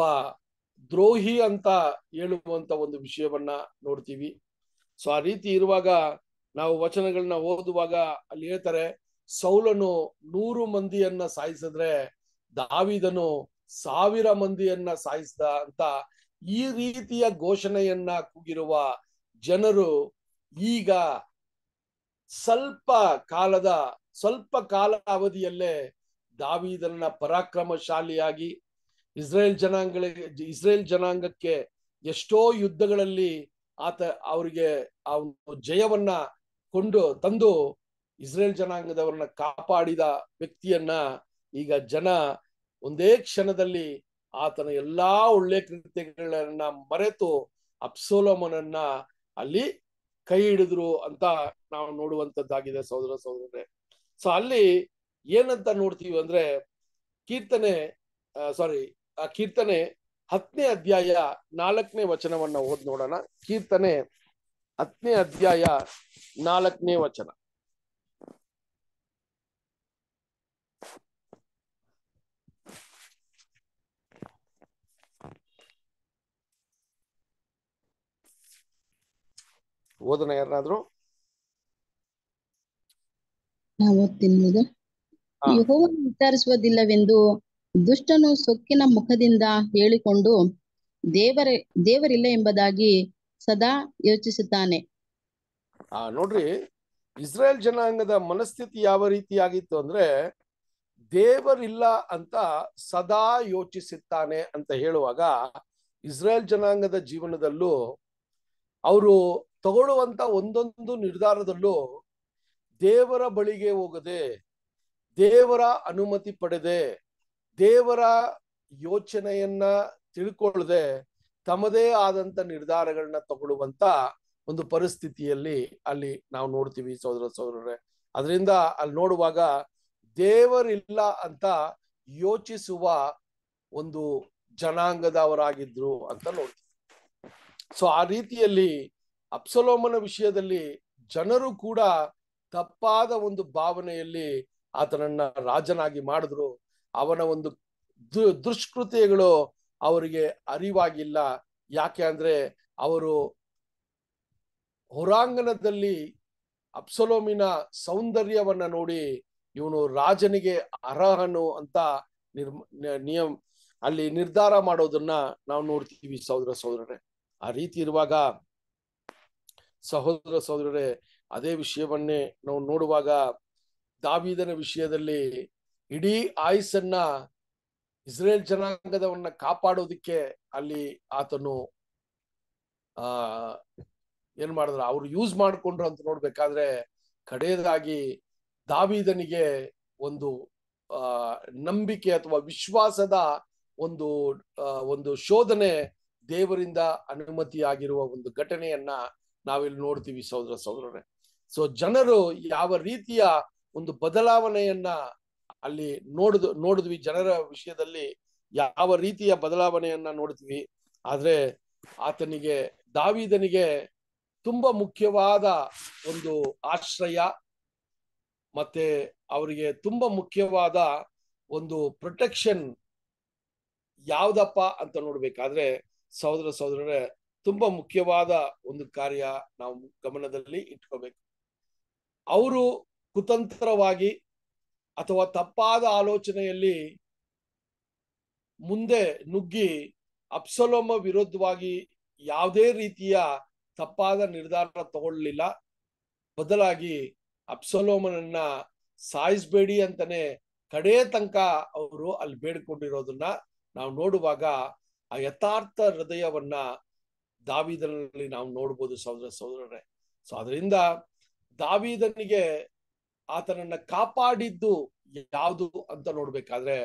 ದ್ರೋಹಿ ಅಂತ ಹೇಳುವಂತ ಒಂದು ವಿಷಯವನ್ನ ನೋಡ್ತೀವಿ ಸೊ ಆ ರೀತಿ ಇರುವಾಗ ನಾವು ವಚನಗಳನ್ನ ಓದುವಾಗ ಅಲ್ಲಿ ಹೇಳ್ತಾರೆ ಸೌಲನು ನೂರು ಮಂದಿಯನ್ನ ಸಾಯಿಸಿದ್ರೆ ದಾವಿದನು ಸಾವಿರ ಮಂದಿಯನ್ನ ಸಾಯಿಸಿದ ಅಂತ ಈ ರೀತಿಯ ಘೋಷಣೆಯನ್ನ ಕೂಗಿರುವ ಜನರು ಈಗ ಸ್ವಲ್ಪ ಕಾಲದ ಸ್ವಲ್ಪ ಕಾಲ ಅವಧಿಯಲ್ಲೇ ದಾವಿದನ ಪರಾಕ್ರಮಶಾಲಿಯಾಗಿ ಇಸ್ರೇಲ್ ಜನಾಂಗಗಳಿಗೆ ಇಸ್ರೇಲ್ ಜನಾಂಗಕ್ಕೆ ಎಷ್ಟೋ ಯುದ್ಧಗಳಲ್ಲಿ ಆತ ಅವರಿಗೆ ಒಂದು ಜಯವನ್ನ ಕೊಂಡು ತಂದು ಇಸ್ರೇಲ್ ಜನಾಂಗದವರನ್ನ ಕಾಪಾಡಿದ ವ್ಯಕ್ತಿಯನ್ನ ಈಗ ಜನ ಒಂದೇ ಕ್ಷಣದಲ್ಲಿ ಆತನ ಎಲ್ಲಾ ಒಳ್ಳೆ ಕೃತ್ಯಗಳನ್ನ ಮರೆತು ಅಪ್ಸೋಲೋಮನನ್ನ ಅಲ್ಲಿ ಕೈ ಹಿಡಿದ್ರು ಅಂತ ನಾವು ನೋಡುವಂತದ್ದಾಗಿದೆ ಸಹೋದರ ಸಹೋದರರೇ ಸೊ ಅಲ್ಲಿ ಏನಂತ ನೋಡ್ತೀವಿ ಅಂದ್ರೆ ಕೀರ್ತನೆ ಸಾರಿ ಆ ಕೀರ್ತನೆ ಹತ್ತನೇ ಅಧ್ಯಾಯ ನಾಲ್ಕನೇ ವಚನವನ್ನ ಓದ್ ನೋಡೋಣ ಕೀರ್ತನೆ ಹತ್ತನೇ ಅಧ್ಯಾಯ ನಾಲ್ಕನೇ ವಚನ ಓದನ ಯಾರಾದ್ರೂ ವಿಚಾರಿಸುವುದಿಲ್ಲವೆಂದು ದುಷ್ಟನು ಸೊಕ್ಕಿನ ಮುಖದಿಂದ ಹೇಳಿಕೊಂಡು ದೇವರ ದೇವರಿಲ್ಲ ಎಂಬುದಾಗಿ ಸದಾ ಯೋಚಿಸುತ್ತಾನೆ ಆ ನೋಡ್ರಿ ಇಸ್ರೇಲ್ ಜನಾಂಗದ ಮನಸ್ಥಿತಿ ಯಾವ ರೀತಿಯಾಗಿತ್ತು ಅಂದ್ರೆ ದೇವರಿಲ್ಲ ಅಂತ ಸದಾ ಯೋಚಿಸುತ್ತಾನೆ ಅಂತ ಹೇಳುವಾಗ ಇಸ್ರೇಲ್ ಜನಾಂಗದ ಜೀವನದಲ್ಲೂ ಅವರು ತಗೊಳ್ಳುವಂತ ಒಂದೊಂದು ನಿರ್ಧಾರದಲ್ಲೂ ದೇವರ ಬಳಿಗೆ ಹೋಗದೆ ದೇವರ ಅನುಮತಿ ಪಡೆದೆ ದೇವರ ಯೋಚನೆಯನ್ನ ತಿಳ್ಕೊಳ್ಳದೆ ತಮ್ಮದೇ ಆದಂತ ನಿರ್ಧಾರಗಳನ್ನ ತಗೊಳ್ಳುವಂತ ಒಂದು ಪರಿಸ್ಥಿತಿಯಲ್ಲಿ ಅಲ್ಲಿ ನಾವು ನೋಡ್ತೀವಿ ಸೋದರ ಸೋದರರೇ ಅದರಿಂದ ಅಲ್ಲಿ ನೋಡುವಾಗ ದೇವರಿಲ್ಲ ಅಂತ ಯೋಚಿಸುವ ಒಂದು ಜನಾಂಗದವರಾಗಿದ್ರು ಅಂತ ನೋಡ್ತೀವಿ ಸೊ ಆ ರೀತಿಯಲ್ಲಿ ಅಪ್ಸಲೋಮನ ವಿಷಯದಲ್ಲಿ ಜನರು ಕೂಡ ತಪ್ಪಾದ ಒಂದು ಭಾವನೆಯಲ್ಲಿ ಆತನನ್ನ ರಾಜನಾಗಿ ಮಾಡಿದ್ರು ಅವನ ಒಂದು ದುಷ್ಕೃತಿಗಳು ಅವರಿಗೆ ಅರಿವಾಗಿಲ್ಲ ಯಾಕೆ ಅಂದ್ರೆ ಅವರು ಹೊರಾಂಗಣದಲ್ಲಿ ಅಪ್ಸಲೋಮಿನ ಸೌಂದರ್ಯವನ್ನ ನೋಡಿ ಇವನು ರಾಜನಿಗೆ ಅರ್ಹನು ಅಂತ ನಿರ್ಮ ನಿಯಮ ಅಲ್ಲಿ ನಿರ್ಧಾರ ಮಾಡೋದನ್ನ ನಾವು ನೋಡ್ತೀವಿ ಸಹೋದರ ಸಹೋದರರೇ ಆ ರೀತಿ ಇರುವಾಗ ಸಹೋದರ ಸಹೋದರರೇ ಅದೇ ವಿಷಯವನ್ನೇ ನಾವು ನೋಡುವಾಗ ದಾವಿದನ ವಿಷಯದಲ್ಲಿ ಇಡೀ ಆಯುಸ್ಸನ್ನ ಇಸ್ರೇಲ್ ಜನಾಂಗದವನ್ನ ಕಾಪಾಡೋದಕ್ಕೆ ಅಲ್ಲಿ ಆತನು ಆ ಏನ್ ಮಾಡಿದ್ರ ಅವ್ರು ಯೂಸ್ ಮಾಡಿಕೊಂಡ್ರು ಅಂತ ನೋಡ್ಬೇಕಾದ್ರೆ ಕಡೆಯದಾಗಿ ದಾವಿದನಿಗೆ ಒಂದು ಆ ನಂಬಿಕೆ ಅಥವಾ ವಿಶ್ವಾಸದ ಒಂದು ಒಂದು ಶೋಧನೆ ದೇವರಿಂದ ಅನುಮತಿಯಾಗಿರುವ ಒಂದು ಘಟನೆಯನ್ನ ನಾವಿಲ್ಲಿ ನೋಡ್ತೀವಿ ಸಹೋದರ ಸಹೋದರರೇ ಸೊ ಜನರು ಯಾವ ರೀತಿಯ ಒಂದು ಬದಲಾವಣೆಯನ್ನ ಅಲ್ಲಿ ನೋಡಿದ ನೋಡಿದ್ವಿ ಜನರ ವಿಷಯದಲ್ಲಿ ಯಾವ ರೀತಿಯ ಬದಲಾವಣೆಯನ್ನ ನೋಡ್ತೀವಿ ಆದ್ರೆ ಆತನಿಗೆ ದಾವಿದನಿಗೆ ತುಂಬಾ ಮುಖ್ಯವಾದ ಒಂದು ಆಶ್ರಯ ಮತ್ತೆ ಅವರಿಗೆ ತುಂಬಾ ಮುಖ್ಯವಾದ ಒಂದು ಪ್ರೊಟೆಕ್ಷನ್ ಯಾವ್ದಪ್ಪ ಅಂತ ನೋಡ್ಬೇಕಾದ್ರೆ ಸಹೋದರ ಸಹೋದರರೇ ತುಂಬಾ ಮುಖ್ಯವಾದ ಒಂದು ಕಾರ್ಯ ನಾವು ಗಮನದಲ್ಲಿ ಇಟ್ಕೋಬೇಕು ಅವರು ಕುತಂತ್ರವಾಗಿ ಅಥವಾ ತಪ್ಪಾದ ಆಲೋಚನೆಯಲ್ಲಿ ಮುಂದೆ ನುಗ್ಗಿ ಅಪ್ಸಲೋಮ ವಿರುದ್ಧವಾಗಿ ಯಾವುದೇ ರೀತಿಯ ತಪ್ಪಾದ ನಿರ್ಧಾರ ತಗೊಳ್ಳಲಿಲ್ಲ ಬದಲಾಗಿ ಅಪ್ಸಲೋಮನನ್ನ ಸಾಯಿಸ್ಬೇಡಿ ಅಂತಾನೆ ಕಡೇ ತನಕ ಅವರು ಅಲ್ಲಿ ಬೇಡ್ಕೊಂಡಿರೋದನ್ನ ನಾವು ನೋಡುವಾಗ ಆ ಯಥಾರ್ಥ ಹೃದಯವನ್ನ ದಾವಿದನಲ್ಲಿ ನಾವು ನೋಡ್ಬೋದು ಸಹೋದರ ಸಹೋದರರೇ ಸೊ ಅದರಿಂದ ದಾವಿದನಿಗೆ ಆತನನ್ನ ಕಾಪಾಡಿದ್ದು ಯಾವುದು ಅಂತ ನೋಡ್ಬೇಕಾದ್ರೆ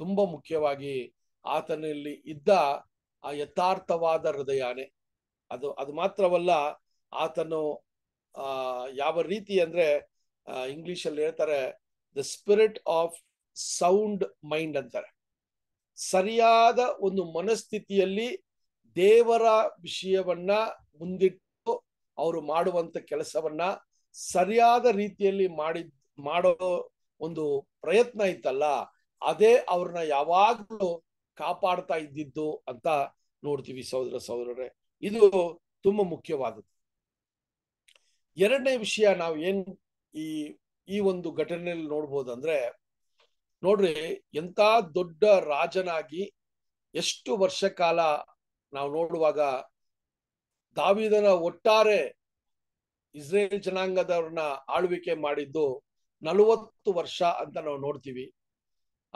ತುಂಬಾ ಮುಖ್ಯವಾಗಿ ಆತನಲ್ಲಿ ಇದ್ದ ಆ ಯಥಾರ್ಥವಾದ ಹೃದಯಾನೆ ಅದು ಅದು ಮಾತ್ರವಲ್ಲ ಆತನು ಆ ಯಾವ ರೀತಿ ಅಂದ್ರೆ ಇಂಗ್ಲಿಷ್ ಅಲ್ಲಿ ಹೇಳ್ತಾರೆ the spirit of sound mind ಅಂತಾರೆ ಸರಿಯಾದ ಒಂದು ಮನಸ್ಥಿತಿಯಲ್ಲಿ ದೇವರ ವಿಷಯವನ್ನ ಮುಂದಿಟ್ಟು ಅವರು ಮಾಡುವಂತ ಕೆಲಸವನ್ನ ಸರಿಯಾದ ರೀತಿಯಲ್ಲಿ ಮಾಡಿದ್ ಮಾಡೋ ಒಂದು ಪ್ರಯತ್ನ ಇತ್ತಲ್ಲ ಅದೇ ಅವ್ರನ್ನ ಯಾವಾಗಲೂ ಕಾಪಾಡ್ತಾ ಇದ್ದಿದ್ದು ಅಂತ ನೋಡ್ತೀವಿ ಸಹೋದರ ಸಹೋದರರೇ ಇದು ತುಂಬಾ ಮುಖ್ಯವಾದದ್ದು ಎರಡನೇ ವಿಷಯ ನಾವು ಏನ್ ಈ ಈ ಒಂದು ಘಟನೆಯಲ್ಲಿ ನೋಡ್ಬೋದಂದ್ರೆ ನೋಡ್ರಿ ಎಂತ ದೊಡ್ಡ ರಾಜನಾಗಿ ಎಷ್ಟು ವರ್ಷ ಕಾಲ ನಾವು ನೋಡುವಾಗ ದಾವಿದನ ಒಟ್ಟಾರೆ ಇಸ್ರೇಲ್ ಜನಾಂಗದವ್ರನ್ನ ಆಳ್ವಿಕೆ ಮಾಡಿದ್ದು ನಲವತ್ತು ವರ್ಷ ಅಂತ ನಾವು ನೋಡ್ತೀವಿ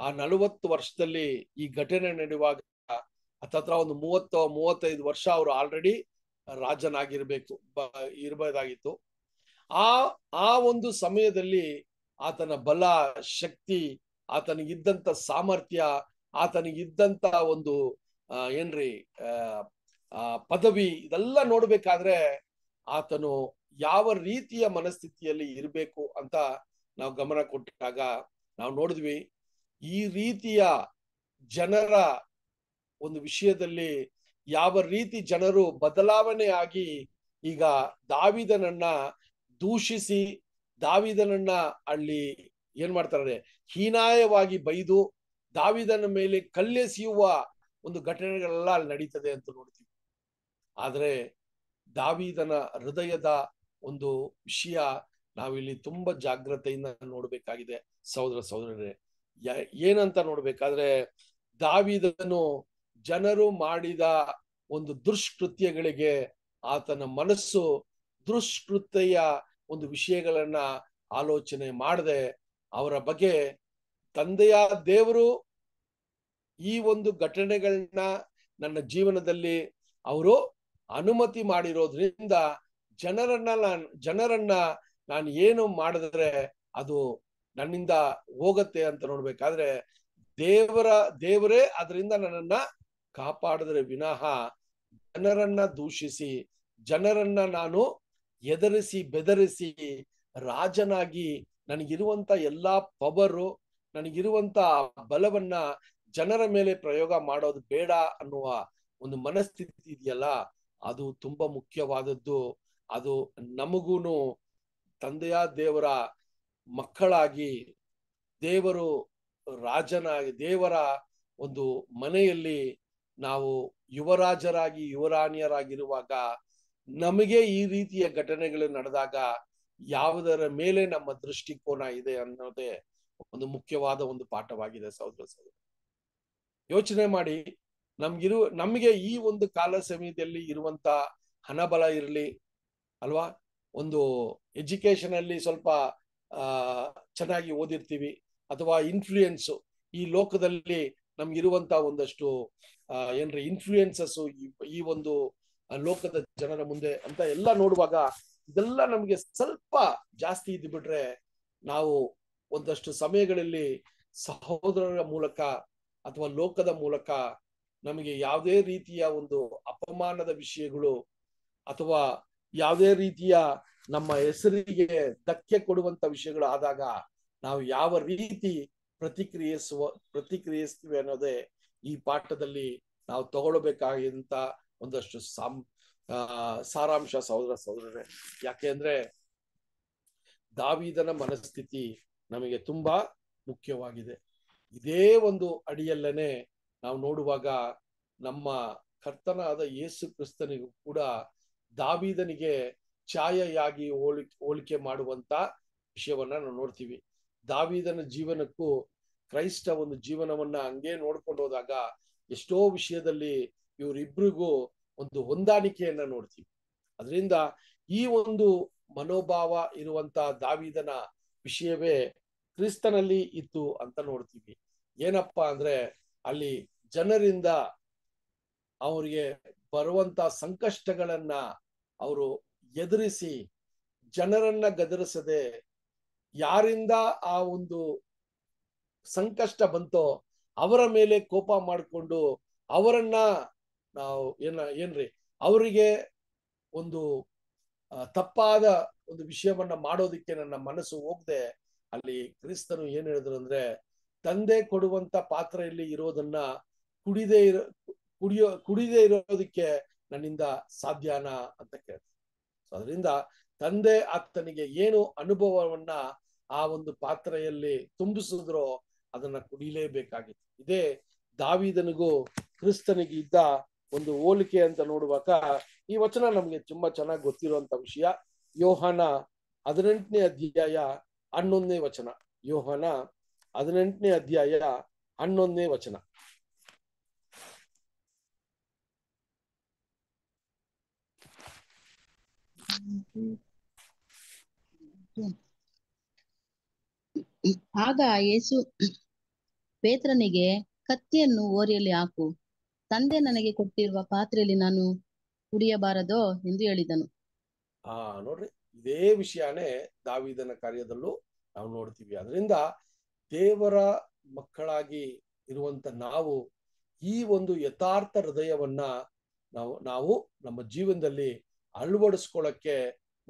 ಆ ನಲವತ್ತು ವರ್ಷದಲ್ಲಿ ಈ ಘಟನೆ ನಡೆಯುವಾಗ ಹತ್ತತ್ರ ಒಂದು ಮೂವತ್ತು ಮೂವತ್ತೈದು ವರ್ಷ ಅವರು ಆಲ್ರೆಡಿ ರಾಜನಾಗಿರ್ಬೇಕು ಇರಬಹುದಾಗಿತ್ತು ಆ ಆ ಒಂದು ಸಮಯದಲ್ಲಿ ಆತನ ಬಲ ಶಕ್ತಿ ಆತನಿಗಿದ್ದಂತ ಸಾಮರ್ಥ್ಯ ಆತನಿಗಿದ್ದಂತ ಒಂದು ಏನ್ರಿ ಪದವಿ ಇದೆಲ್ಲ ನೋಡ್ಬೇಕಾದ್ರೆ ಆತನು ಯಾವ ರೀತಿಯ ಮನಸ್ಥಿತಿಯಲ್ಲಿ ಇರಬೇಕು ಅಂತ ನಾವು ಗಮನ ಕೊಟ್ಟಾಗ ನಾವು ನೋಡಿದ್ವಿ ಈ ರೀತಿಯ ಜನರ ಒಂದು ವಿಷಯದಲ್ಲಿ ಯಾವ ರೀತಿ ಜನರು ಬದಲಾವಣೆ ಆಗಿ ಈಗ ದಾವಿದನನ್ನ ದೂಷಿಸಿ ದಾವಿದನನ್ನ ಅಲ್ಲಿ ಏನ್ ಮಾಡ್ತಾರೆ ಹೀನಾಯವಾಗಿ ಬೈದು ದಾವಿದನ ಮೇಲೆ ಕಲ್ಲೆಸೆಯುವ ಒಂದು ಘಟನೆಗಳೆಲ್ಲ ಅಲ್ಲಿ ನಡೀತದೆ ಅಂತ ನೋಡ್ತೀವಿ ಆದರೆ ದಾವಿದನ ಹೃದಯದ ಒಂದು ವಿಷಯ ನಾವಿಲ್ಲಿ ತುಂಬಾ ಜಾಗ್ರತೆಯಿಂದ ನೋಡ್ಬೇಕಾಗಿದೆ ಸಹೋದರ ಸಹೋದರರೇ ಏನಂತ ನೋಡ್ಬೇಕಾದ್ರೆ ದಾವಿದನು ಜನರು ಮಾಡಿದ ಒಂದು ದುಷ್ಕೃತ್ಯಗಳಿಗೆ ಆತನ ಮನಸ್ಸು ದುಷ್ಕೃತ್ಯ ಒಂದು ವಿಷಯಗಳನ್ನ ಆಲೋಚನೆ ಮಾಡದೆ ಅವರ ಬಗ್ಗೆ ತಂದೆಯ ದೇವರು ಈ ಒಂದು ಘಟನೆಗಳನ್ನ ನನ್ನ ಜೀವನದಲ್ಲಿ ಅವರು ಅನುಮತಿ ಮಾಡಿರೋದ್ರಿಂದ ಜನರನ್ನ ನಾನ್ ಜನರನ್ನ ನಾನು ಏನು ಮಾಡಿದ್ರೆ ಅದು ನನ್ನಿಂದ ಹೋಗತ್ತೆ ಅಂತ ನೋಡ್ಬೇಕಾದ್ರೆ ದೇವರ ದೇವರೇ ಅದರಿಂದ ನನ್ನನ್ನ ಕಾಪಾಡಿದ್ರೆ ವಿನಃ ಜನರನ್ನ ದೂಷಿಸಿ ಜನರನ್ನ ನಾನು ಎದರಿಸಿ ಬೆದರಿಸಿ ರಾಜನಾಗಿ ನನಗಿರುವಂತ ಎಲ್ಲಾ ಪವರು ನನಗಿರುವಂತ ಬಲವನ್ನ ಜನರ ಮೇಲೆ ಪ್ರಯೋಗ ಮಾಡೋದು ಬೇಡ ಅನ್ನುವ ಒಂದು ಮನಸ್ಥಿತಿ ಇದೆಯಲ್ಲ ಅದು ತುಂಬಾ ಮುಖ್ಯವಾದದ್ದು ಅದು ನಮಗೂನು ತಂದೆಯ ದೇವರ ಮಕ್ಕಳಾಗಿ ದೇವರು ರಾಜನಾಗಿ ದೇವರ ಒಂದು ಮನೆಯಲ್ಲಿ ನಾವು ಯುವರಾಜರಾಗಿ ಯುವರಾಣಿಯರಾಗಿರುವಾಗ ನಮಗೆ ಈ ರೀತಿಯ ಘಟನೆಗಳು ನಡೆದಾಗ ಯಾವುದರ ಮೇಲೆ ನಮ್ಮ ದೃಷ್ಟಿಕೋನ ಇದೆ ಅನ್ನೋದೇ ಒಂದು ಮುಖ್ಯವಾದ ಒಂದು ಪಾಠವಾಗಿದೆ ಸಹೋದರ ಸಹೋದರ ಯೋಚನೆ ಮಾಡಿ ನಮ್ಗಿರು ನಮಗೆ ಈ ಒಂದು ಕಾಲ ಸಮಯದಲ್ಲಿ ಇರುವಂತ ಹಣಬಲ ಇರಲಿ ಅಲ್ವಾ ಒಂದು ಎಜುಕೇಶನ್ ಅಲ್ಲಿ ಸ್ವಲ್ಪ ಚೆನ್ನಾಗಿ ಓದಿರ್ತೀವಿ ಅಥವಾ ಇನ್ಫ್ಲೂಯೆನ್ಸು ಈ ಲೋಕದಲ್ಲಿ ನಮ್ಗಿರುವಂತ ಒಂದಷ್ಟು ಏನ್ರಿ ಇನ್ಫ್ಲೂಯೆನ್ಸಸ್ ಈ ಒಂದು ಲೋಕದ ಜನರ ಮುಂದೆ ಅಂತ ಎಲ್ಲ ನೋಡುವಾಗ ಇದೆಲ್ಲ ನಮ್ಗೆ ಸ್ವಲ್ಪ ಜಾಸ್ತಿ ಇದ್ ಬಿಟ್ರೆ ನಾವು ಒಂದಷ್ಟು ಸಮಯಗಳಲ್ಲಿ ಸಹೋದರರ ಮೂಲಕ ಅಥವಾ ಲೋಕದ ಮೂಲಕ ನಮಗೆ ಯಾವುದೇ ರೀತಿಯ ಒಂದು ಅಪಮಾನದ ವಿಷಯಗಳು ಅಥವಾ ಯಾವುದೇ ರೀತಿಯ ನಮ್ಮ ಹೆಸರಿಗೆ ಧಕ್ಕೆ ಕೊಡುವಂತ ವಿಷಯಗಳು ಆದಾಗ ನಾವು ಯಾವ ರೀತಿ ಪ್ರತಿಕ್ರಿಯಿಸುವ ಪ್ರತಿಕ್ರಿಯಿಸ್ತೀವಿ ಅನ್ನೋದೇ ಈ ಪಾಠದಲ್ಲಿ ನಾವು ತಗೊಳ್ಬೇಕಾಗಿಂತ ಒಂದಷ್ಟು ಸಾಂ ಸಾರಾಂಶ ಸಹೋದರ ಸಹೋದರರೇ ಯಾಕೆಂದ್ರೆ ದಾವಿದನ ಮನಸ್ಥಿತಿ ನಮಗೆ ತುಂಬಾ ಮುಖ್ಯವಾಗಿದೆ ಇದೇ ಒಂದು ಅಡಿಯಲ್ಲೇನೆ ನಾವು ನೋಡುವಾಗ ನಮ್ಮ ಕರ್ತನಾದ ಯೇಸು ಕ್ರಿಸ್ತನಿಗೂ ಕೂಡ ದಾವಿದನಿಗೆ ಛಾಯೆಯಾಗಿ ಹೋಲಿ ಹೋಲಿಕೆ ಮಾಡುವಂತ ವಿಷಯವನ್ನ ನಾವು ನೋಡ್ತೀವಿ ದಾವಿದನ ಜೀವನಕ್ಕೂ ಕ್ರೈಸ್ತ ಒಂದು ಜೀವನವನ್ನ ಹಂಗೆ ನೋಡ್ಕೊಂಡು ಹೋದಾಗ ಎಷ್ಟೋ ವಿಷಯದಲ್ಲಿ ಇವರಿಬ್ರಿಗೂ ಒಂದು ಹೊಂದಾಣಿಕೆಯನ್ನ ನೋಡ್ತೀವಿ ಅದರಿಂದ ಈ ಒಂದು ಮನೋಭಾವ ಇರುವಂತ ದಾವಿದನ ವಿಷಯವೇ ಕ್ರಿಸ್ತನಲ್ಲಿ ಇತ್ತು ಅಂತ ನೋಡ್ತೀವಿ ಏನಪ್ಪಾ ಅಂದ್ರೆ ಅಲ್ಲಿ ಜನರಿಂದ ಅವರಿಗೆ ಬರುವಂತ ಸಂಕಷ್ಟಗಳನ್ನ ಅವರು ಎದುರಿಸಿ ಜನರನ್ನ ಗದರಿಸದೆ ಯಾರಿಂದ ಆ ಒಂದು ಸಂಕಷ್ಟ ಬಂತೋ ಅವರ ಮೇಲೆ ಕೋಪ ಮಾಡಿಕೊಂಡು ಅವರನ್ನ ನಾವು ಏನ ಏನ್ರಿ ಅವರಿಗೆ ಒಂದು ತಪ್ಪಾದ ಒಂದು ವಿಷಯವನ್ನ ಮಾಡೋದಕ್ಕೆ ನನ್ನ ಮನಸ್ಸು ಹೋಗದೆ ಅಲ್ಲಿ ಕ್ರಿಸ್ತನು ಏನ್ ಹೇಳಿದ್ರು ಅಂದ್ರೆ ತಂದೆ ಕೊಡುವಂತ ಪಾತ್ರೆಯಲ್ಲಿ ಇರೋದನ್ನ ಕುಡಿದೇ ಇರೋ ಕುಡಿಯೋ ಕುಡಿದೇ ಇರೋದಕ್ಕೆ ನನ್ನಿಂದ ಸಾಧ್ಯನಾ ಅಂತ ಕೇಳ್ತಾರೆ ಅದರಿಂದ ತಂದೆ ಆತನಿಗೆ ಏನು ಅನುಭವವನ್ನ ಆ ಒಂದು ಪಾತ್ರೆಯಲ್ಲಿ ತುಂಬಿಸಿದ್ರು ಅದನ್ನ ಕುಡಿಲೇಬೇಕಾಗಿತ್ತು ಇದೇ ದಾವಿದನಿಗೂ ಕ್ರಿಸ್ತನಿಗೆ ಇದ್ದ ಒಂದು ಹೋಲಿಕೆ ಅಂತ ನೋಡುವಾಗ ಈ ವಚನ ನಮ್ಗೆ ತುಂಬಾ ಚೆನ್ನಾಗಿ ಗೊತ್ತಿರುವಂತ ವಿಷಯ ಯೋಹಾನ ಹದಿನೆಂಟನೇ ಅಧ್ಯಾಯ ಹನ್ನೊಂದನೇ ವಚನ ಯೋಹನ ಹದಿನೆಂಟನೇ ಅಧ್ಯಾಯ ಹನ್ನೊಂದನೇ ವಚನ ಆಗ ಯೇಸು ಪೇತ್ರನಿಗೆ ಕತ್ತಿಯನ್ನು ಓರಿಯಲ್ಲಿ ಹಾಕು ತಂದೆ ನನಗೆ ಕೊಟ್ಟಿರುವ ಪಾತ್ರೆಯಲ್ಲಿ ನಾನು ಕುಡಿಯಬಾರದೋ ಎಂದು ಹೇಳಿದನು ಹಾ ನೋಡ್ರಿ ಇದೇ ವಿಷಯನೇ ದಾವಿದನ ಕಾರ್ಯದಲ್ಲೂ ನಾವು ನೋಡ್ತೀವಿ ಅದರಿಂದ ದೇವರ ಮಕ್ಕಳಾಗಿ ಇರುವಂತ ನಾವು ಈ ಒಂದು ಯಥಾರ್ಥ ಹೃದಯವನ್ನ ನಾವು ನಾವು ನಮ್ಮ ಜೀವನದಲ್ಲಿ ಅಳವಡಿಸ್ಕೊಳ್ಳಕ್ಕೆ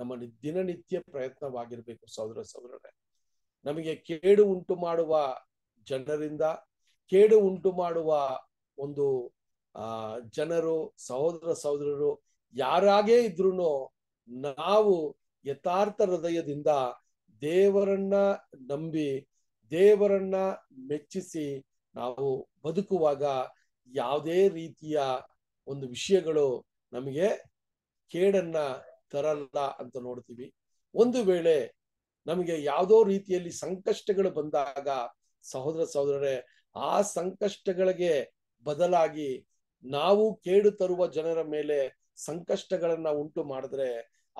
ನಮ್ಮ ದಿನನಿತ್ಯ ಪ್ರಯತ್ನವಾಗಿರ್ಬೇಕು ಸಹೋದರ ಸಹೋದರರೇ ನಮಗೆ ಕೇಡು ಉಂಟು ಮಾಡುವ ಜನರಿಂದ ಕೇಡು ಉಂಟು ಮಾಡುವ ಒಂದು ಆ ಜನರು ಸಹೋದರ ಸಹೋದರರು ಯಾರಾಗೇ ಇದ್ರು ನಾವು ಯಥಾರ್ಥ ಹೃದಯದಿಂದ ದೇವರನ್ನ ನಂಬಿ ದೇವರನ್ನ ಮೆಚ್ಚಿಸಿ ನಾವು ಬದುಕುವಾಗ ಯಾವುದೇ ರೀತಿಯ ಒಂದು ವಿಷಯಗಳು ನಮಗೆ ಕೇಡನ್ನ ತರಲ್ಲ ಅಂತ ನೋಡ್ತೀವಿ ಒಂದು ವೇಳೆ ನಮಗೆ ಯಾವುದೋ ರೀತಿಯಲ್ಲಿ ಸಂಕಷ್ಟಗಳು ಬಂದಾಗ ಸಹೋದರ ಸಹೋದರರೇ ಆ ಸಂಕಷ್ಟಗಳಿಗೆ ಬದಲಾಗಿ ನಾವು ಕೇಡು ತರುವ ಜನರ ಮೇಲೆ ಸಂಕಷ್ಟಗಳನ್ನ ಉಂಟು ಮಾಡಿದ್ರೆ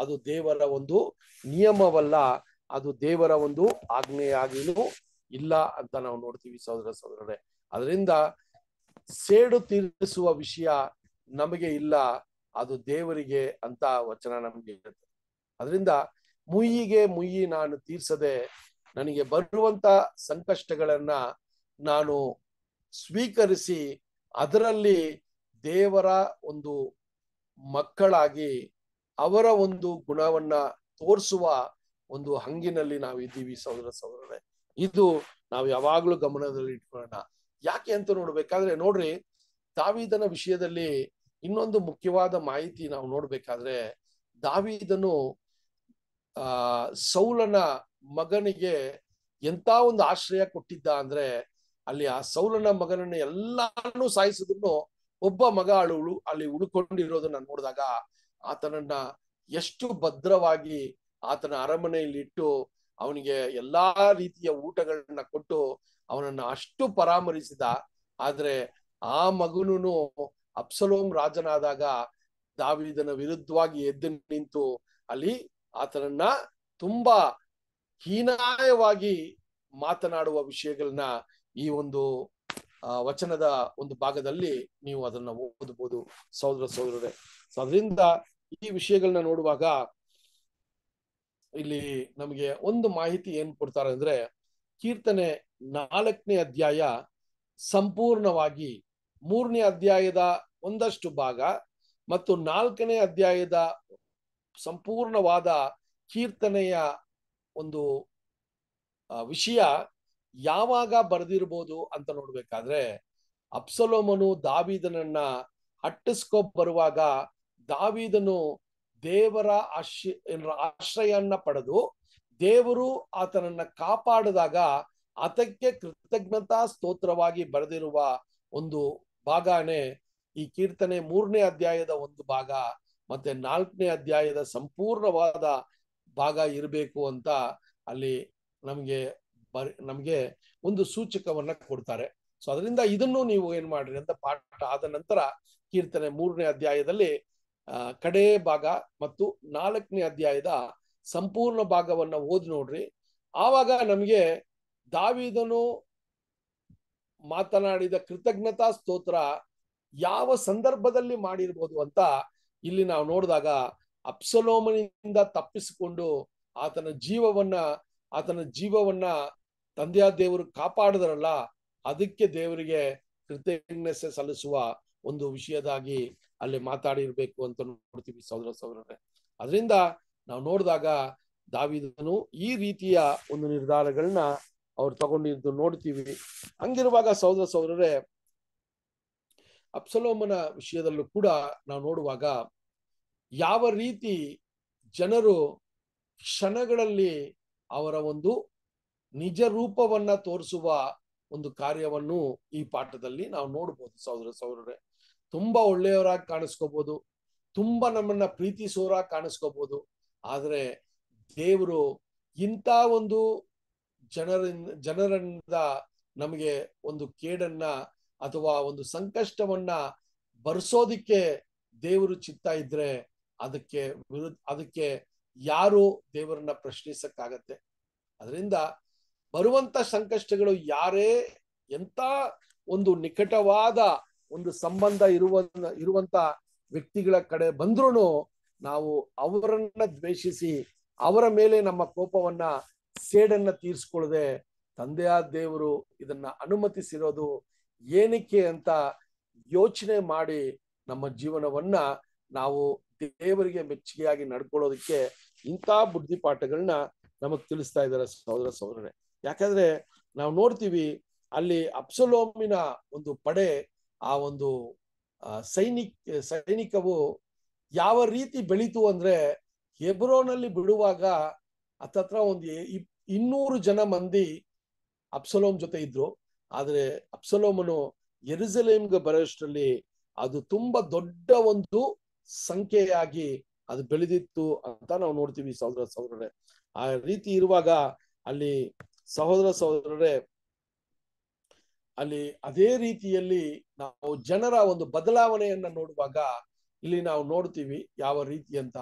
ಅದು ದೇವರ ಒಂದು ನಿಯಮವಲ್ಲ ಅದು ದೇವರ ಒಂದು ಆಜ್ಞೆಯಾಗಿಯೂ ಇಲ್ಲ ಅಂತ ನಾವು ನೋಡ್ತೀವಿ ಸಹೋದರ ಸಹೋದರರೇ ಅದರಿಂದ ಸೇಡು ತೀರಿಸುವ ವಿಷಯ ನಮಗೆ ಇಲ್ಲ ಅದು ದೇವರಿಗೆ ಅಂತ ವಚನ ನಮ್ಗೆ ಇರುತ್ತೆ ಅದರಿಂದ ಮುಯ್ಯಿಗೆ ಮುಯ್ಯಿ ನಾನು ತೀರ್ಸದೆ ನನಗೆ ಬರುವಂತ ಸಂಕಷ್ಟಗಳನ್ನ ನಾನು ಸ್ವೀಕರಿಸಿ ಅದರಲ್ಲಿ ದೇವರ ಒಂದು ಮಕ್ಕಳಾಗಿ ಅವರ ಒಂದು ಗುಣವನ್ನ ತೋರಿಸುವ ಒಂದು ಹಂಗಿನಲ್ಲಿ ನಾವು ಇದ್ದೀವಿ ಸಹೋದರ ಸಹೋದರನೇ ಇದು ನಾವು ಯಾವಾಗ್ಲೂ ಗಮನದಲ್ಲಿ ಇಟ್ಕೊಳ್ಳೋಣ ಯಾಕೆ ಅಂತ ನೋಡ್ಬೇಕಾದ್ರೆ ನೋಡ್ರಿ ದಾವಿದನ ವಿಷಯದಲ್ಲಿ ಇನ್ನೊಂದು ಮುಖ್ಯವಾದ ಮಾಹಿತಿ ನಾವು ನೋಡ್ಬೇಕಾದ್ರೆ ದಾವಿದನು ಆ ಸೌಲನ ಮಗನಿಗೆ ಎಂತ ಒಂದು ಆಶ್ರಯ ಕೊಟ್ಟಿದ್ದ ಅಂದ್ರೆ ಅಲ್ಲಿ ಆ ಸೌಲನ ಮಗನನ್ನ ಎಲ್ಲಾನು ಸಾಯಿಸಿದ್ರು ಒಬ್ಬ ಮಗ ಅಳು ಅಲ್ಲಿ ಉಳ್ಕೊಂಡಿರೋದನ್ನ ನೋಡಿದಾಗ ಆತನನ್ನ ಎಷ್ಟು ಭದ್ರವಾಗಿ ಆತನ ಅರಮನೆಯಲ್ಲಿ ಇಟ್ಟು ಅವನಿಗೆ ಎಲ್ಲಾ ರೀತಿಯ ಊಟಗಳನ್ನ ಕೊಟ್ಟು ಅವನನ್ನ ಅಷ್ಟು ಪರಾಮರಿಸಿದ ಆದ್ರೆ ಆ ಮಗನೂ ಅಪ್ಸಲೋಮ್ ರಾಜನಾದಾಗ ದಾವಿದನ ವಿರುದ್ಧವಾಗಿ ಎದ್ದು ನಿಂತು ಅಲ್ಲಿ ಆತನನ್ನ ತುಂಬಾ ಹೀನಾಯವಾಗಿ ಮಾತನಾಡುವ ವಿಷಯಗಳನ್ನ ಈ ಒಂದು ವಚನದ ಒಂದು ಭಾಗದಲ್ಲಿ ನೀವು ಅದನ್ನ ಓದಬಹುದು ಸಹೋದರ ಸಹೋದರರೇ ಸೊ ಅದರಿಂದ ಈ ವಿಷಯಗಳನ್ನ ನೋಡುವಾಗ ಇಲ್ಲಿ ನಮಗೆ ಒಂದು ಮಾಹಿತಿ ಏನ್ ಕೊಡ್ತಾರೆ ಅಂದ್ರೆ ಕೀರ್ತನೆ ನಾಲ್ಕನೇ ಅಧ್ಯಾಯ ಸಂಪೂರ್ಣವಾಗಿ ಮೂರನೇ ಅಧ್ಯಾಯದ ಒಂದಷ್ಟು ಭಾಗ ಮತ್ತು ನಾಲ್ಕನೇ ಅಧ್ಯಾಯದ ಸಂಪೂರ್ಣವಾದ ಕೀರ್ತನೆಯ ಒಂದು ವಿಷಯ ಯಾವಾಗ ಬರೆದಿರ್ಬೋದು ಅಂತ ನೋಡ್ಬೇಕಾದ್ರೆ ಅಪ್ಸಲೋಮನು ದಾವಿದನನ್ನ ಅಟ್ಟಿಸ್ಕೊ ಬರುವಾಗ ದಾವಿದನು ದೇವರ ಆಶ್ರಯ ಆಶ್ರಯನ್ನ ಪಡೆದು ದೇವರು ಆತನನ್ನ ಕಾಪಾಡಿದಾಗ ಆತಕ್ಕೆ ಕೃತಜ್ಞತಾ ಸ್ತೋತ್ರವಾಗಿ ಬರೆದಿರುವ ಒಂದು ಭಾಗನೇ ಈ ಕೀರ್ತನೆ ಮೂರನೇ ಅಧ್ಯಾಯದ ಒಂದು ಭಾಗ ಮತ್ತೆ ನಾಲ್ಕನೇ ಅಧ್ಯಾಯದ ಸಂಪೂರ್ಣವಾದ ಭಾಗ ಇರಬೇಕು ಅಂತ ಅಲ್ಲಿ ನಮಗೆ ಬರ್ ನಮಗೆ ಒಂದು ಸೂಚಕವನ್ನ ಕೊಡ್ತಾರೆ ಸೊ ಅದರಿಂದ ಇದನ್ನು ನೀವು ಏನ್ ಮಾಡ್ರಿ ಅಂತ ಪಾಠ ಆದ ನಂತರ ಕೀರ್ತನೆ ಮೂರನೇ ಅಧ್ಯಾಯದಲ್ಲಿ ಕಡೆ ಭಾಗ ಮತ್ತು ನಾಲ್ಕನೇ ಅಧ್ಯಾಯದ ಸಂಪೂರ್ಣ ಭಾಗವನ್ನ ಓದಿ ನೋಡ್ರಿ ಆವಾಗ ನಮಗೆ ದಾವಿದನು ಮಾತನಾಡಿದ ಕೃತಜ್ಞತಾ ಸ್ತೋತ್ರ ಯಾವ ಸಂದರ್ಭದಲ್ಲಿ ಮಾಡಿರ್ಬೋದು ಅಂತ ಇಲ್ಲಿ ನಾವು ನೋಡಿದಾಗ ಅಪ್ಸಲೋಮನಿಂದ ತಪ್ಪಿಸಿಕೊಂಡು ಆತನ ಜೀವವನ್ನ ಆತನ ಜೀವವನ್ನ ತಂದೆಯ ದೇವರು ಕಾಪಾಡಿದ್ರಲ್ಲ ಅದಕ್ಕೆ ದೇವರಿಗೆ ಕೃತಜ್ಞತೆ ಸಲ್ಲಿಸುವ ಒಂದು ವಿಷಯದಾಗಿ ಅಲ್ಲಿ ಮಾತಾಡಿರ್ಬೇಕು ಅಂತ ನೋಡ್ತೀವಿ ಸಹೋದರ ಸಹೋದರರೇ ಅದರಿಂದ ನಾವು ನೋಡಿದಾಗ ದಾವಿದನು ಈ ರೀತಿಯ ಒಂದು ನಿರ್ಧಾರಗಳನ್ನ ಅವ್ರು ತಗೊಂಡಿದ್ದು ನೋಡ್ತೀವಿ ಹಂಗಿರುವಾಗ ಸಹೋದರ ಸಹೋದರರೇ ಅಪ್ಸಲೋಮನ ವಿಷಯದಲ್ಲೂ ಕೂಡ ನಾವು ನೋಡುವಾಗ ಯಾವ ರೀತಿ ಜನರು ಕ್ಷಣಗಳಲ್ಲಿ ಅವರ ಒಂದು ನಿಜ ರೂಪವನ್ನ ತೋರಿಸುವ ಒಂದು ಕಾರ್ಯವನ್ನು ಈ ಪಾಠದಲ್ಲಿ ನಾವು ನೋಡ್ಬೋದು ಸಹೋದರ ಸಹೋದರರೇ ತುಂಬಾ ಒಳ್ಳೆಯವರಾಗಿ ಕಾಣಿಸ್ಕೋಬಹುದು ತುಂಬಾ ನಮ್ಮನ್ನ ಪ್ರೀತಿಸೋರಾಗಿ ಕಾಣಿಸ್ಕೋಬಹುದು ಆದ್ರೆ ದೇವರು ಇಂಥ ಒಂದು ಜನರ ಜನರಿಂದ ನಮಗೆ ಒಂದು ಕೇಡನ್ನ ಅಥವಾ ಒಂದು ಸಂಕಷ್ಟವನ್ನ ಬರ್ಸೋದಿಕ್ಕೆ ದೇವರು ಚಿತ್ತ ಇದ್ರೆ ಅದಕ್ಕೆ ವಿರುದ್ಧ ಅದಕ್ಕೆ ಯಾರು ದೇವರನ್ನ ಪ್ರಶ್ನಿಸಕ್ಕಾಗತ್ತೆ ಅದರಿಂದ ಬರುವಂತ ಸಂಕಷ್ಟಗಳು ಯಾರೇ ಎಂತ ಒಂದು ನಿಕಟವಾದ ಒಂದು ಸಂಬಂಧ ಇರುವ ಇರುವಂತ ವ್ಯಕ್ತಿಗಳ ಕಡೆ ಬಂದ್ರೂ ನಾವು ಅವರನ್ನ ದ್ವೇಷಿಸಿ ಅವರ ಮೇಲೆ ನಮ್ಮ ಕೋಪವನ್ನ ಸೇಡನ್ನ ತೀರಿಸ್ಕೊಳ್ಳದೆ ತಂದೆಯಾದ ದೇವರು ಇದನ್ನ ಅನುಮತಿಸಿರೋದು ಏನಕ್ಕೆ ಅಂತ ಯೋಚನೆ ಮಾಡಿ ನಮ್ಮ ಜೀವನವನ್ನ ನಾವು ದೇವರಿಗೆ ಮೆಚ್ಚುಗೆಯಾಗಿ ನಡ್ಕೊಳ್ಳೋದಕ್ಕೆ ಇಂಥ ಬುದ್ಧಿ ಪಾಠಗಳನ್ನ ನಮಗ್ ತಿಳಿಸ್ತಾ ಇದ್ದಾರೆ ಸಹೋದರ ಸಹೋದರನೇ ಯಾಕಂದ್ರೆ ನಾವು ನೋಡ್ತೀವಿ ಅಲ್ಲಿ ಅಪ್ಸಲೋಮಿನ ಒಂದು ಪಡೆ ಆ ಒಂದು ಸೈನಿಕ್ ಸೈನಿಕವು ಯಾವ ರೀತಿ ಬೆಳೀತು ಅಂದ್ರೆ ಹೆಬ್ರೋನಲ್ಲಿ ಬಿಡುವಾಗ ಹತ್ತತ್ರ ಒಂದು ಇನ್ನೂರು ಜನ ಮಂದಿ ಅಪ್ಸಲೋಮ್ ಜೊತೆ ಇದ್ರು ಆದ್ರೆ ಅಪ್ಸಲೋಮನು ಎರುಸಲೇಮ್ಗೆ ಬರೋಷ್ಟರಲ್ಲಿ ಅದು ತುಂಬಾ ದೊಡ್ಡ ಒಂದು ಸಂಖ್ಯೆಯಾಗಿ ಅದು ಬೆಳೆದಿತ್ತು ಅಂತ ನಾವು ನೋಡ್ತೀವಿ ಸಹೋದರ ಸಹೋದರರೇ ಆ ರೀತಿ ಇರುವಾಗ ಅಲ್ಲಿ ಸಹೋದರ ಸಹೋದರರೇ ಅಲ್ಲಿ ಅದೇ ರೀತಿಯಲ್ಲಿ ನಾವು ಜನರ ಒಂದು ಬದಲಾವಣೆಯನ್ನ ನೋಡುವಾಗ ಇಲ್ಲಿ ನಾವು ನೋಡ್ತೀವಿ ಯಾವ ರೀತಿ ಅಂತ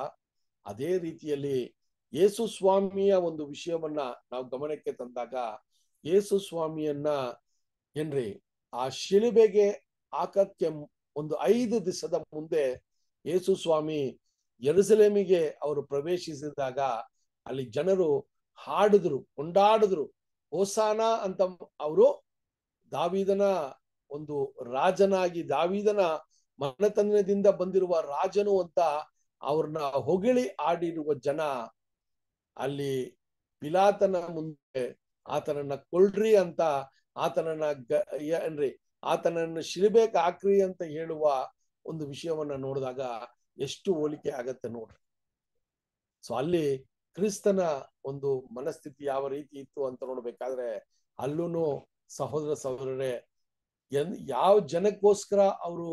ಅದೇ ರೀತಿಯಲ್ಲಿ ಯೇಸು ಸ್ವಾಮಿಯ ಒಂದು ವಿಷಯವನ್ನ ನಾವು ಗಮನಕ್ಕೆ ತಂದಾಗ ಯೇಸು ಸ್ವಾಮಿಯನ್ನ ಏನ್ರಿ ಆ ಶಿಲುಬೆಗೆ ಹಾಕಕ್ಕೆ ಒಂದು ಐದು ದಿವಸದ ಮುಂದೆ ಯೇಸು ಸ್ವಾಮಿ ಎರಸಲೇಮಿಗೆ ಅವರು ಪ್ರವೇಶಿಸಿದಾಗ ಅಲ್ಲಿ ಜನರು ಹಾಡಿದ್ರು ಕೊಂಡಾಡಿದ್ರು ಹೊಸಾನ ಅಂತ ಅವರು ದಾವಿದನ ಒಂದು ರಾಜನಾಗಿ ದಾವಿದನ ಮನತನದಿಂದ ಬಂದಿರುವ ರಾಜನು ಅಂತ ಅವ್ರನ್ನ ಹೊಗಳಿ ಆಡಿರುವ ಜನ ಅಲ್ಲಿ ಪಿಲಾತನ ಮುಂದೆ ಆತನನ್ನ ಕೊಳ್ರಿ ಅಂತ ಆತನನ್ನ ಗ ಏನ್ರಿ ಆತನನ್ನು ಶಿಲುಬೇಕ ಹಾಕ್ರಿ ಅಂತ ಹೇಳುವ ಒಂದು ವಿಷಯವನ್ನ ನೋಡಿದಾಗ ಎಷ್ಟು ಹೋಲಿಕೆ ಆಗತ್ತೆ ನೋಡ್ರಿ ಸೊ ಅಲ್ಲಿ ಕ್ರಿಸ್ತನ ಒಂದು ಮನಸ್ಥಿತಿ ಯಾವ ರೀತಿ ಇತ್ತು ಅಂತ ನೋಡ್ಬೇಕಾದ್ರೆ ಅಲ್ಲೂ ಸಹೋದರ ಸಹೋದರರೇ ಎನ್ ಯಾವ ಜನಕ್ಕೋಸ್ಕರ ಅವರು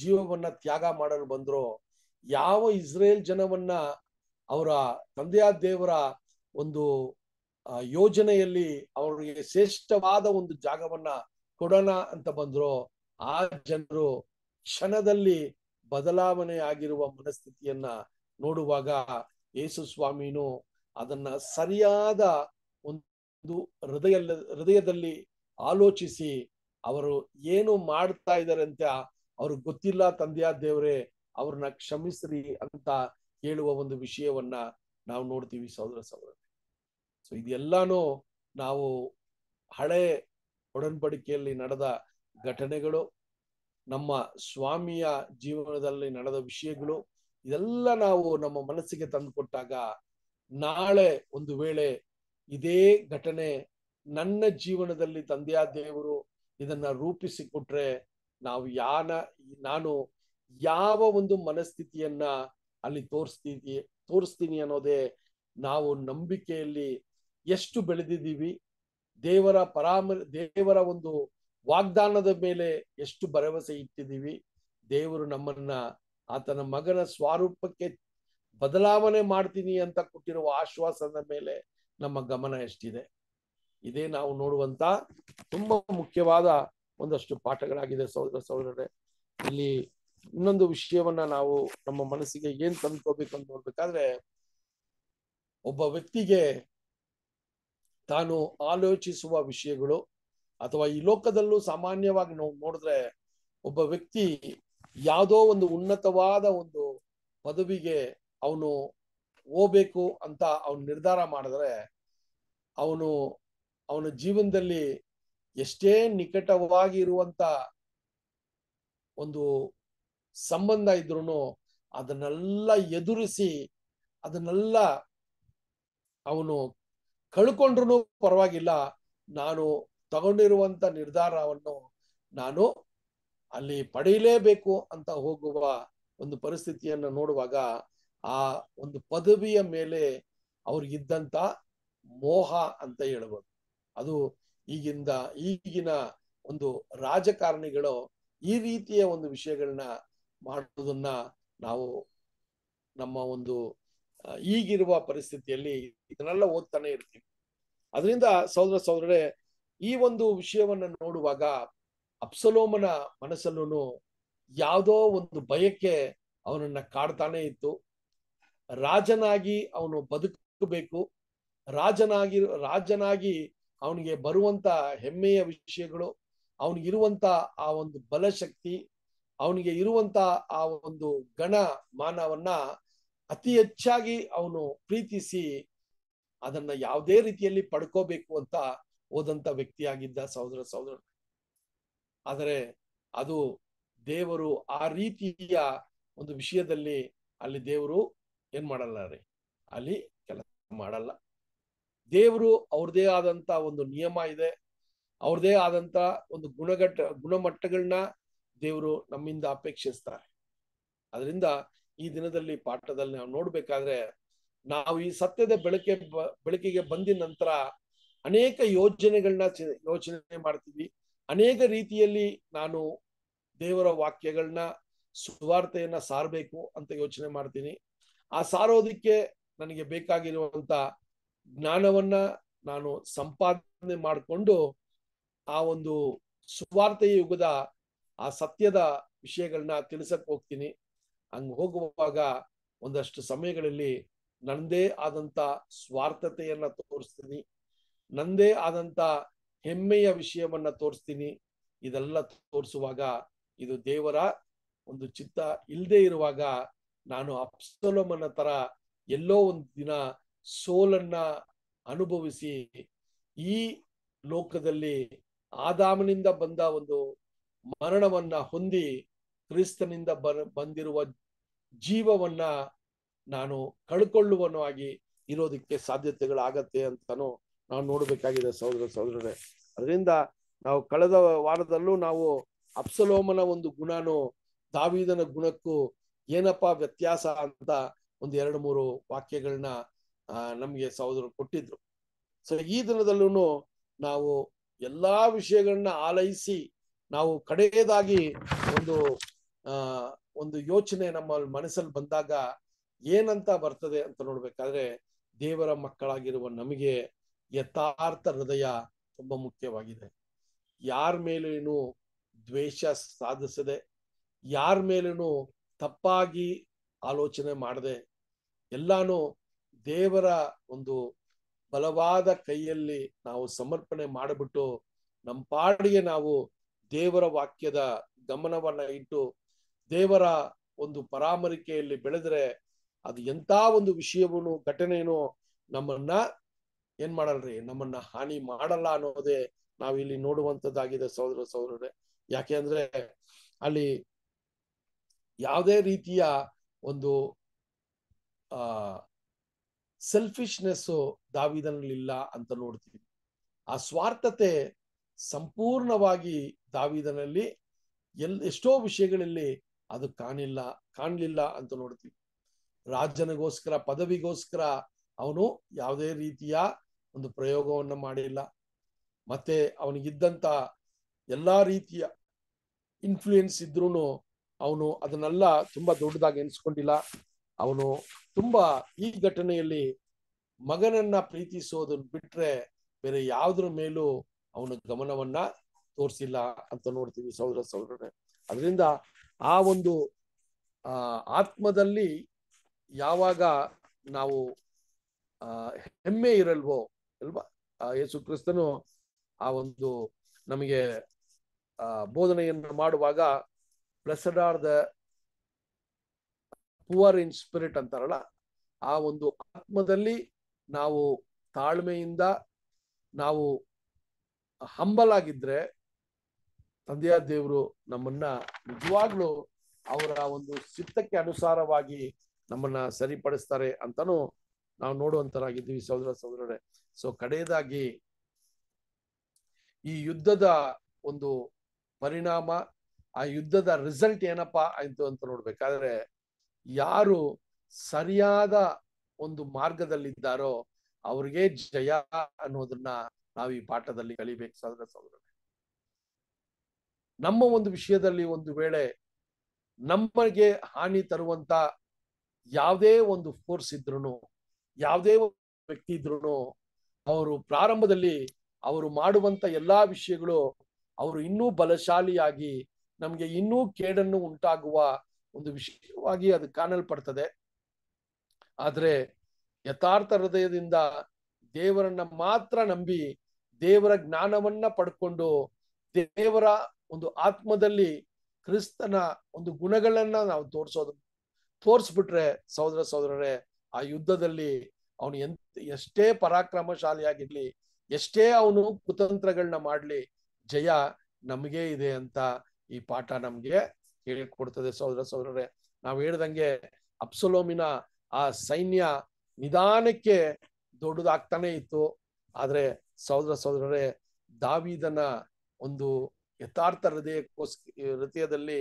ಜೀವವನ್ನ ತ್ಯಾಗ ಮಾಡಲು ಬಂದ್ರೋ ಯಾವ ಇಸ್ರೇಲ್ ಜನವನ್ನ ಅವರ ತಂದೆಯ ದೇವರ ಒಂದು ಯೋಜನೆಯಲ್ಲಿ ಅವರಿಗೆ ಶ್ರೇಷ್ಠವಾದ ಒಂದು ಜಾಗವನ್ನ ಕೊಡೋಣ ಅಂತ ಬಂದ್ರು ಆ ಜನರು ಕ್ಷಣದಲ್ಲಿ ಬದಲಾವಣೆ ಆಗಿರುವ ಮನಸ್ಥಿತಿಯನ್ನ ನೋಡುವಾಗ ಯೇಸು ಸ್ವಾಮಿನೂ ಅದನ್ನ ಸರಿಯಾದ ಒಂದು ಹೃದಯ ಹೃದಯದಲ್ಲಿ ಆಲೋಚಿಸಿ ಅವರು ಏನು ಮಾಡ್ತಾ ಇದ್ದಾರೆ ಅಂತ ಅವ್ರಿಗೆ ಗೊತ್ತಿಲ್ಲ ತಂದೆಯ ದೇವರೇ ಅವ್ರನ್ನ ಕ್ಷಮಿಸ್ರಿ ಅಂತ ಹೇಳುವ ಒಂದು ವಿಷಯವನ್ನ ನಾವು ನೋಡ್ತೀವಿ ಸಹೋದರ ಸಹೋದರ ಸೊ ಇದೆಲ್ಲಾನು ನಾವು ಹಳೆ ಒಡಂಬಡಿಕೆಯಲ್ಲಿ ನಡೆದ ಘಟನೆಗಳು ನಮ್ಮ ಸ್ವಾಮಿಯ ಜೀವನದಲ್ಲಿ ನಡೆದ ವಿಷಯಗಳು ಇದೆಲ್ಲ ನಾವು ನಮ್ಮ ಮನಸ್ಸಿಗೆ ತಂದುಕೊಟ್ಟಾಗ ನಾಳೆ ಒಂದು ವೇಳೆ ಇದೇ ಘಟನೆ ನನ್ನ ಜೀವನದಲ್ಲಿ ತಂದೆಯ ದೇವರು ಇದನ್ನ ರೂಪಿಸಿ ಕೊಟ್ರೆ ನಾವು ಯಾನ ನಾನು ಯಾವ ಒಂದು ಮನಸ್ಥಿತಿಯನ್ನ ಅಲ್ಲಿ ತೋರಿಸ್ತೀವಿ ತೋರಿಸ್ತೀನಿ ಅನ್ನೋದೇ ನಾವು ನಂಬಿಕೆಯಲ್ಲಿ ಎಷ್ಟು ಬೆಳೆದಿದ್ದೀವಿ ದೇವರ ಪರಾಮ ದೇವರ ಒಂದು ವಾಗ್ದಾನದ ಮೇಲೆ ಎಷ್ಟು ಭರವಸೆ ಇಟ್ಟಿದ್ದೀವಿ ದೇವರು ನಮ್ಮನ್ನ ಆತನ ಮಗನ ಸ್ವಾರೂಪಕ್ಕೆ ಬದಲಾವಣೆ ಮಾಡ್ತೀನಿ ಅಂತ ಕೊಟ್ಟಿರುವ ಆಶ್ವಾಸದ ಮೇಲೆ ನಮ್ಮ ಗಮನ ಎಷ್ಟಿದೆ ಇದೇ ನಾವು ನೋಡುವಂತ ತುಂಬಾ ಮುಖ್ಯವಾದ ಒಂದಷ್ಟು ಪಾಠಗಳಾಗಿದೆ ಸಹೋದರ ಸಹೋದರರೇ ಇಲ್ಲಿ ಇನ್ನೊಂದು ವಿಷಯವನ್ನ ನಾವು ನಮ್ಮ ಮನಸ್ಸಿಗೆ ಏನ್ ತಂದ್ಕೋಬೇಕು ಅಂತ ನೋಡ್ಬೇಕಾದ್ರೆ ಒಬ್ಬ ವ್ಯಕ್ತಿಗೆ ತಾನು ಆಲೋಚಿಸುವ ವಿಷಯಗಳು ಅಥವಾ ಈ ಲೋಕದಲ್ಲೂ ಸಾಮಾನ್ಯವಾಗಿ ನಾವು ನೋಡಿದ್ರೆ ಒಬ್ಬ ವ್ಯಕ್ತಿ ಯಾವುದೋ ಒಂದು ಉನ್ನತವಾದ ಒಂದು ಪದವಿಗೆ ಅವನು ಹೋಗ್ಬೇಕು ಅಂತ ಅವನು ನಿರ್ಧಾರ ಮಾಡಿದ್ರೆ ಅವನು ಅವನ ಜೀವನದಲ್ಲಿ ಎಷ್ಟೇ ನಿಕಟವಾಗಿ ಇರುವಂತ ಒಂದು ಸಂಬಂಧ ಇದ್ರು ಅದನ್ನೆಲ್ಲ ಎದುರಿಸಿ ಅದನ್ನೆಲ್ಲ ಅವನು ಕಳ್ಕೊಂಡ್ರು ಪರವಾಗಿಲ್ಲ ನಾನು ತಗೊಂಡಿರುವಂತ ನಿರ್ಧಾರವನ್ನು ನಾನು ಅಲ್ಲಿ ಪಡೆಯಲೇಬೇಕು ಅಂತ ಹೋಗುವ ಒಂದು ಪರಿಸ್ಥಿತಿಯನ್ನು ನೋಡುವಾಗ ಆ ಒಂದು ಪದವಿಯ ಮೇಲೆ ಅವ್ರಿಗಿದ್ದಂತ ಮೋಹ ಅಂತ ಹೇಳ್ಬೋದು ಅದು ಈಗಿಂದ ಈಗಿನ ಒಂದು ರಾಜಕಾರಣಿಗಳು ಈ ರೀತಿಯ ಒಂದು ವಿಷಯಗಳನ್ನ ಮಾಡೋದನ್ನ ನಾವು ನಮ್ಮ ಒಂದು ಈಗಿರುವ ಪರಿಸ್ಥಿತಿಯಲ್ಲಿ ಇದನ್ನೆಲ್ಲ ಓದ್ತಾನೆ ಇರ್ತೀವಿ ಅದರಿಂದ ಸಹೋದರ ಸಹೋದರೇ ಈ ಒಂದು ವಿಷಯವನ್ನ ನೋಡುವಾಗ ಅಪ್ಸಲೋಮನ ಮನಸ್ಸಲ್ಲೂ ಯಾವುದೋ ಒಂದು ಭಯಕ್ಕೆ ಅವನನ್ನ ಕಾಡ್ತಾನೆ ಇತ್ತು ರಾಜನಾಗಿ ಅವನು ಬದುಕಬೇಕು ರಾಜನಾಗಿ ರಾಜನಾಗಿ ಅವನಿಗೆ ಬರುವಂತ ಹೆಮ್ಮೆಯ ವಿಷಯಗಳು ಅವನಿಗಿರುವಂತ ಆ ಒಂದು ಬಲಶಕ್ತಿ ಅವನಿಗೆ ಇರುವಂತ ಆ ಒಂದು ಗಣ ಮಾನವನ್ನ ಅತಿ ಹೆಚ್ಚಾಗಿ ಅವನು ಪ್ರೀತಿಸಿ ಅದನ್ನ ಯಾವುದೇ ರೀತಿಯಲ್ಲಿ ಪಡ್ಕೋಬೇಕು ಅಂತ ಹೋದಂತ ವ್ಯಕ್ತಿಯಾಗಿದ್ದ ಸಹೋದರ ಸಹೋದರ ಆದರೆ ಅದು ದೇವರು ಆ ರೀತಿಯ ಒಂದು ವಿಷಯದಲ್ಲಿ ಅಲ್ಲಿ ದೇವರು ಏನ್ ಮಾಡಲ್ಲ ರೀ ಅಲ್ಲಿ ಕೆಲಸ ಮಾಡಲ್ಲ ದೇವರು ಅವ್ರದೇ ಆದಂತ ಒಂದು ನಿಯಮ ಇದೆ ಅವ್ರದೇ ಆದಂತ ಒಂದು ಗುಣಗಟ್ಟ ಗುಣಮಟ್ಟಗಳನ್ನ ದೇವರು ನಮ್ಮಿಂದ ಅಪೇಕ್ಷಿಸ್ತಾರೆ ಅದರಿಂದ ಈ ದಿನದಲ್ಲಿ ಪಾಠದಲ್ಲಿ ನಾವು ನೋಡ್ಬೇಕಾದ್ರೆ ನಾವು ಈ ಸತ್ಯದ ಬೆಳಕೆ ಬೆಳಕಿಗೆ ಬಂದಿದ ನಂತರ ಅನೇಕ ಯೋಜನೆಗಳನ್ನ ಯೋಚನೆ ಮಾಡ್ತೀವಿ ಅನೇಕ ರೀತಿಯಲ್ಲಿ ನಾನು ದೇವರ ವಾಕ್ಯಗಳನ್ನ ಸುವಾರ್ತೆಯನ್ನ ಸಾರಬೇಕು ಅಂತ ಯೋಚನೆ ಮಾಡ್ತೀನಿ ಆ ಸಾರೋದಕ್ಕೆ ನನಗೆ ಬೇಕಾಗಿರುವಂತ ಜ್ಞಾನವನ್ನ ನಾನು ಸಂಪಾದನೆ ಮಾಡಿಕೊಂಡು ಆ ಒಂದು ಸುವಾರ್ಥ ಯುಗದ ಆ ಸತ್ಯದ ವಿಷಯಗಳನ್ನ ತಿಳಿಸಕ್ ಹೋಗ್ತೀನಿ ಹಂಗ ಹೋಗುವಾಗ ಒಂದಷ್ಟು ಸಮಯಗಳಲ್ಲಿ ನಂದೇ ಆದಂತ ಸ್ವಾರ್ಥತೆಯನ್ನ ತೋರಿಸ್ತೀನಿ ನಂದೇ ಆದಂತ ಹೆಮ್ಮೆಯ ವಿಷಯವನ್ನ ತೋರಿಸ್ತೀನಿ ಇದೆಲ್ಲ ತೋರಿಸುವಾಗ ಇದು ದೇವರ ಒಂದು ಚಿತ್ತ ಇಲ್ಲದೆ ಇರುವಾಗ ನಾನು ಅಪ್ಸಲೋಮನ ತರ ಎಲ್ಲೋ ಒಂದು ದಿನ ಸೋಲನ್ನ ಅನುಭವಿಸಿ ಈ ಲೋಕದಲ್ಲಿ ಆದಾಮನಿಂದ ಬಂದ ಒಂದು ಮರಣವನ್ನ ಹೊಂದಿ ಕ್ರಿಸ್ತನಿಂದ ಬಂದಿರುವ ಜೀವವನ್ನ ನಾನು ಕಳ್ಕೊಳ್ಳುವನು ಆಗಿ ಇರೋದಕ್ಕೆ ಸಾಧ್ಯತೆಗಳಾಗತ್ತೆ ಅಂತಾನು ನಾವು ನೋಡಬೇಕಾಗಿದೆ ಸಹೋದರ ಸಹೋದರರೇ ಅದರಿಂದ ನಾವು ಕಳೆದ ವಾರದಲ್ಲೂ ನಾವು ಅಪ್ಸಲೋಮನ ಒಂದು ಗುಣನು ದಾವಿದನ ಗುಣಕ್ಕೂ ಏನಪ್ಪಾ ವ್ಯತ್ಯಾಸ ಅಂತ ಒಂದು ಎರಡು ಮೂರು ವಾಕ್ಯಗಳನ್ನ ನಮಗೆ ಸಹೋದರು ಕೊಟ್ಟಿದ್ರು ಸೊ ಈ ದಿನದಲ್ಲೂ ನಾವು ಎಲ್ಲಾ ವಿಷಯಗಳನ್ನ ಆಲೈಸಿ ನಾವು ಕಡೆಯದಾಗಿ ಒಂದು ಆ ಒಂದು ಯೋಚನೆ ನಮ್ಮ ಮನಸ್ಸಲ್ಲಿ ಬಂದಾಗ ಏನಂತ ಬರ್ತದೆ ಅಂತ ನೋಡ್ಬೇಕಾದ್ರೆ ದೇವರ ಮಕ್ಕಳಾಗಿರುವ ನಮಗೆ ಯಥಾರ್ಥ ಹೃದಯ ತುಂಬಾ ಮುಖ್ಯವಾಗಿದೆ ಯಾರ ಮೇಲೇನು ದ್ವೇಷ ಸಾಧಿಸದೆ ಯಾರ ಮೇಲೂ ತಪ್ಪಾಗಿ ಆಲೋಚನೆ ಮಾಡದೆ ಎಲ್ಲಾನು ದೇವರ ಒಂದು ಬಲವಾದ ಕೈಯಲ್ಲಿ ನಾವು ಸಮರ್ಪಣೆ ಮಾಡಿಬಿಟ್ಟು ನಮ್ಮ ಪಾಡಿಗೆ ನಾವು ದೇವರ ವಾಕ್ಯದ ಗಮನವನ್ನ ಇಟ್ಟು ದೇವರ ಒಂದು ಪರಾಮರಿಕೆಯಲ್ಲಿ ಬೆಳೆದ್ರೆ ಅದು ಎಂತ ಒಂದು ವಿಷಯವನ್ನು ಘಟನೆಯನ್ನು ನಮ್ಮನ್ನ ಏನ್ ಮಾಡಲ್ರಿ ನಮ್ಮನ್ನ ಹಾನಿ ಮಾಡಲ್ಲ ಅನ್ನೋದೇ ನಾವಿಲ್ಲಿ ನೋಡುವಂತದ್ದಾಗಿದೆ ಸಹೋದರ ಸಹೋದರರೇ ಯಾಕೆ ಅಂದ್ರೆ ಅಲ್ಲಿ ಯಾವುದೇ ರೀತಿಯ ಒಂದು ಆ ಸೆಲ್ಫಿಶ್ನೆಸ್ ಇಲ್ಲ ಅಂತ ನೋಡ್ತೀವಿ ಆ ಸ್ವಾರ್ಥತೆ ಸಂಪೂರ್ಣವಾಗಿ ದಾವಿದನಲ್ಲಿ ಎಲ್ ಎಷ್ಟೋ ವಿಷಯಗಳಲ್ಲಿ ಅದು ಕಾಣಿಲ್ಲ ಕಾಣಲಿಲ್ಲ ಅಂತ ನೋಡ್ತೀವಿ ರಾಜನಿಗೋಸ್ಕರ ಪದವಿಗೋಸ್ಕರ ಅವನು ಯಾವುದೇ ರೀತಿಯ ಒಂದು ಪ್ರಯೋಗವನ್ನು ಮಾಡಿಲ್ಲ ಮತ್ತೆ ಅವನಿಗಿದ್ದಂತ ಎಲ್ಲಾ ರೀತಿಯ ಇನ್ಫ್ಲೂಯೆನ್ಸ್ ಇದ್ರೂ ಅವನು ಅದನ್ನೆಲ್ಲ ತುಂಬಾ ದೊಡ್ಡದಾಗಿ ಎನಿಸ್ಕೊಂಡಿಲ್ಲ ಅವನು ತುಂಬಾ ಈ ಘಟನೆಯಲ್ಲಿ ಮಗನನ್ನ ಪ್ರೀತಿಸೋದನ್ನ ಬಿಟ್ರೆ ಬೇರೆ ಯಾವ್ದ್ರ ಮೇಲೂ ಅವನ ಗಮನವನ್ನ ತೋರಿಸಿಲ್ಲ ಅಂತ ನೋಡ್ತೀವಿ ಸಹೋದರ ಸೌರ ಅದರಿಂದ ಆ ಒಂದು ಆ ಆತ್ಮದಲ್ಲಿ ಯಾವಾಗ ನಾವು ಹೆಮ್ಮೆ ಇರಲ್ವೋ ಅಲ್ವಾ ಯೇಸು ಕ್ರಿಸ್ತನು ಆ ಒಂದು ನಮಗೆ ಆ ಬೋಧನೆಯನ್ನು ಮಾಡುವಾಗ blessed are the poor in spirit ಅಂತಾರಲ್ಲ ಆ ಒಂದು ಆತ್ಮದಲ್ಲಿ ನಾವು ತಾಳ್ಮೆಯಿಂದ ನಾವು ಹಂಬಲ್ ಆಗಿದ್ರೆ ತಂದೆಯ ದೇವರು ನಮ್ಮನ್ನ ನಿಜವಾಗ್ಲೂ ಅವರ ಒಂದು ಚಿತ್ತಕ್ಕೆ ಅನುಸಾರವಾಗಿ ನಮ್ಮನ್ನ ಸರಿಪಡಿಸ್ತಾರೆ ಅಂತಾನು ನಾವು ನೋಡುವಂತರಾಗಿದ್ದೀವಿ ಸಹೋದರ ಸಹೋದರರೇ ಸೊ ಕಡೆಯದಾಗಿ ಈ ಯುದ್ಧದ ಒಂದು ಪರಿಣಾಮ ಆ ಯುದ್ಧದ ರಿಸಲ್ಟ್ ಏನಪ್ಪಾ ಆಯ್ತು ಅಂತ ನೋಡ್ಬೇಕಾದ್ರೆ ಯಾರು ಸರಿಯಾದ ಒಂದು ಮಾರ್ಗದಲ್ಲಿದ್ದಾರೋ ಅವ್ರಿಗೆ ಜಯ ಅನ್ನೋದನ್ನ ನಾವು ಈ ಪಾಠದಲ್ಲಿ ಕಲಿಬೇಕು ಸಹೋದರ ನಮ್ಮ ಒಂದು ವಿಷಯದಲ್ಲಿ ಒಂದು ವೇಳೆ ನಮಗೆ ಹಾನಿ ತರುವಂತ ಯಾವುದೇ ಒಂದು ಫೋರ್ಸ್ ಇದ್ರು ಯಾವುದೇ ವ್ಯಕ್ತಿ ಇದ್ರು ಅವರು ಪ್ರಾರಂಭದಲ್ಲಿ ಅವರು ಮಾಡುವಂತ ಎಲ್ಲಾ ವಿಷಯಗಳು ಅವರು ಇನ್ನೂ ಬಲಶಾಲಿಯಾಗಿ ನಮ್ಗೆ ಇನ್ನೂ ಕೇಡನ್ನು ಉಂಟಾಗುವ ಒಂದು ವಿಷಯವಾಗಿ ಅದು ಕಾಣಲ್ಪಡ್ತದೆ ಆದರೆ ಯಥಾರ್ಥ ಹೃದಯದಿಂದ ದೇವರನ್ನ ಮಾತ್ರ ನಂಬಿ ದೇವರ ಜ್ಞಾನವನ್ನ ಪಡ್ಕೊಂಡು ದೇವರ ಒಂದು ಆತ್ಮದಲ್ಲಿ ಕ್ರಿಸ್ತನ ಒಂದು ಗುಣಗಳನ್ನ ನಾವು ತೋರಿಸೋದು ತೋರ್ಸ್ಬಿಟ್ರೆ ಸಹೋದರ ಸಹೋದರರೇ ಆ ಯುದ್ಧದಲ್ಲಿ ಅವನು ಎಂತ ಎಷ್ಟೇ ಪರಾಕ್ರಮಶಾಲಿಯಾಗಿರ್ಲಿ ಎಷ್ಟೇ ಅವನು ಕುತಂತ್ರಗಳನ್ನ ಮಾಡ್ಲಿ ಜಯ ನಮ್ಗೆ ಇದೆ ಅಂತ ಈ ಪಾಠ ನಮ್ಗೆ ಹೇಳಿಕೊಡ್ತದೆ ಸಹೋದರ ಸಹೋದರರೇ ನಾವು ಹೇಳ್ದಂಗೆ ಅಪ್ಸಲೋಮಿನ ಆ ಸೈನ್ಯ ನಿಧಾನಕ್ಕೆ ದೊಡ್ಡದಾಗ್ತಾನೆ ಇತ್ತು ಆದ್ರೆ ಸಹೋದರ ಸಹೋದರರೇ ದಾವಿದನ ಒಂದು ಯಥಾರ್ಥ ಹೃದಯಕ್ಕೋಸ್ಕರ ಹೃದಯದಲ್ಲಿ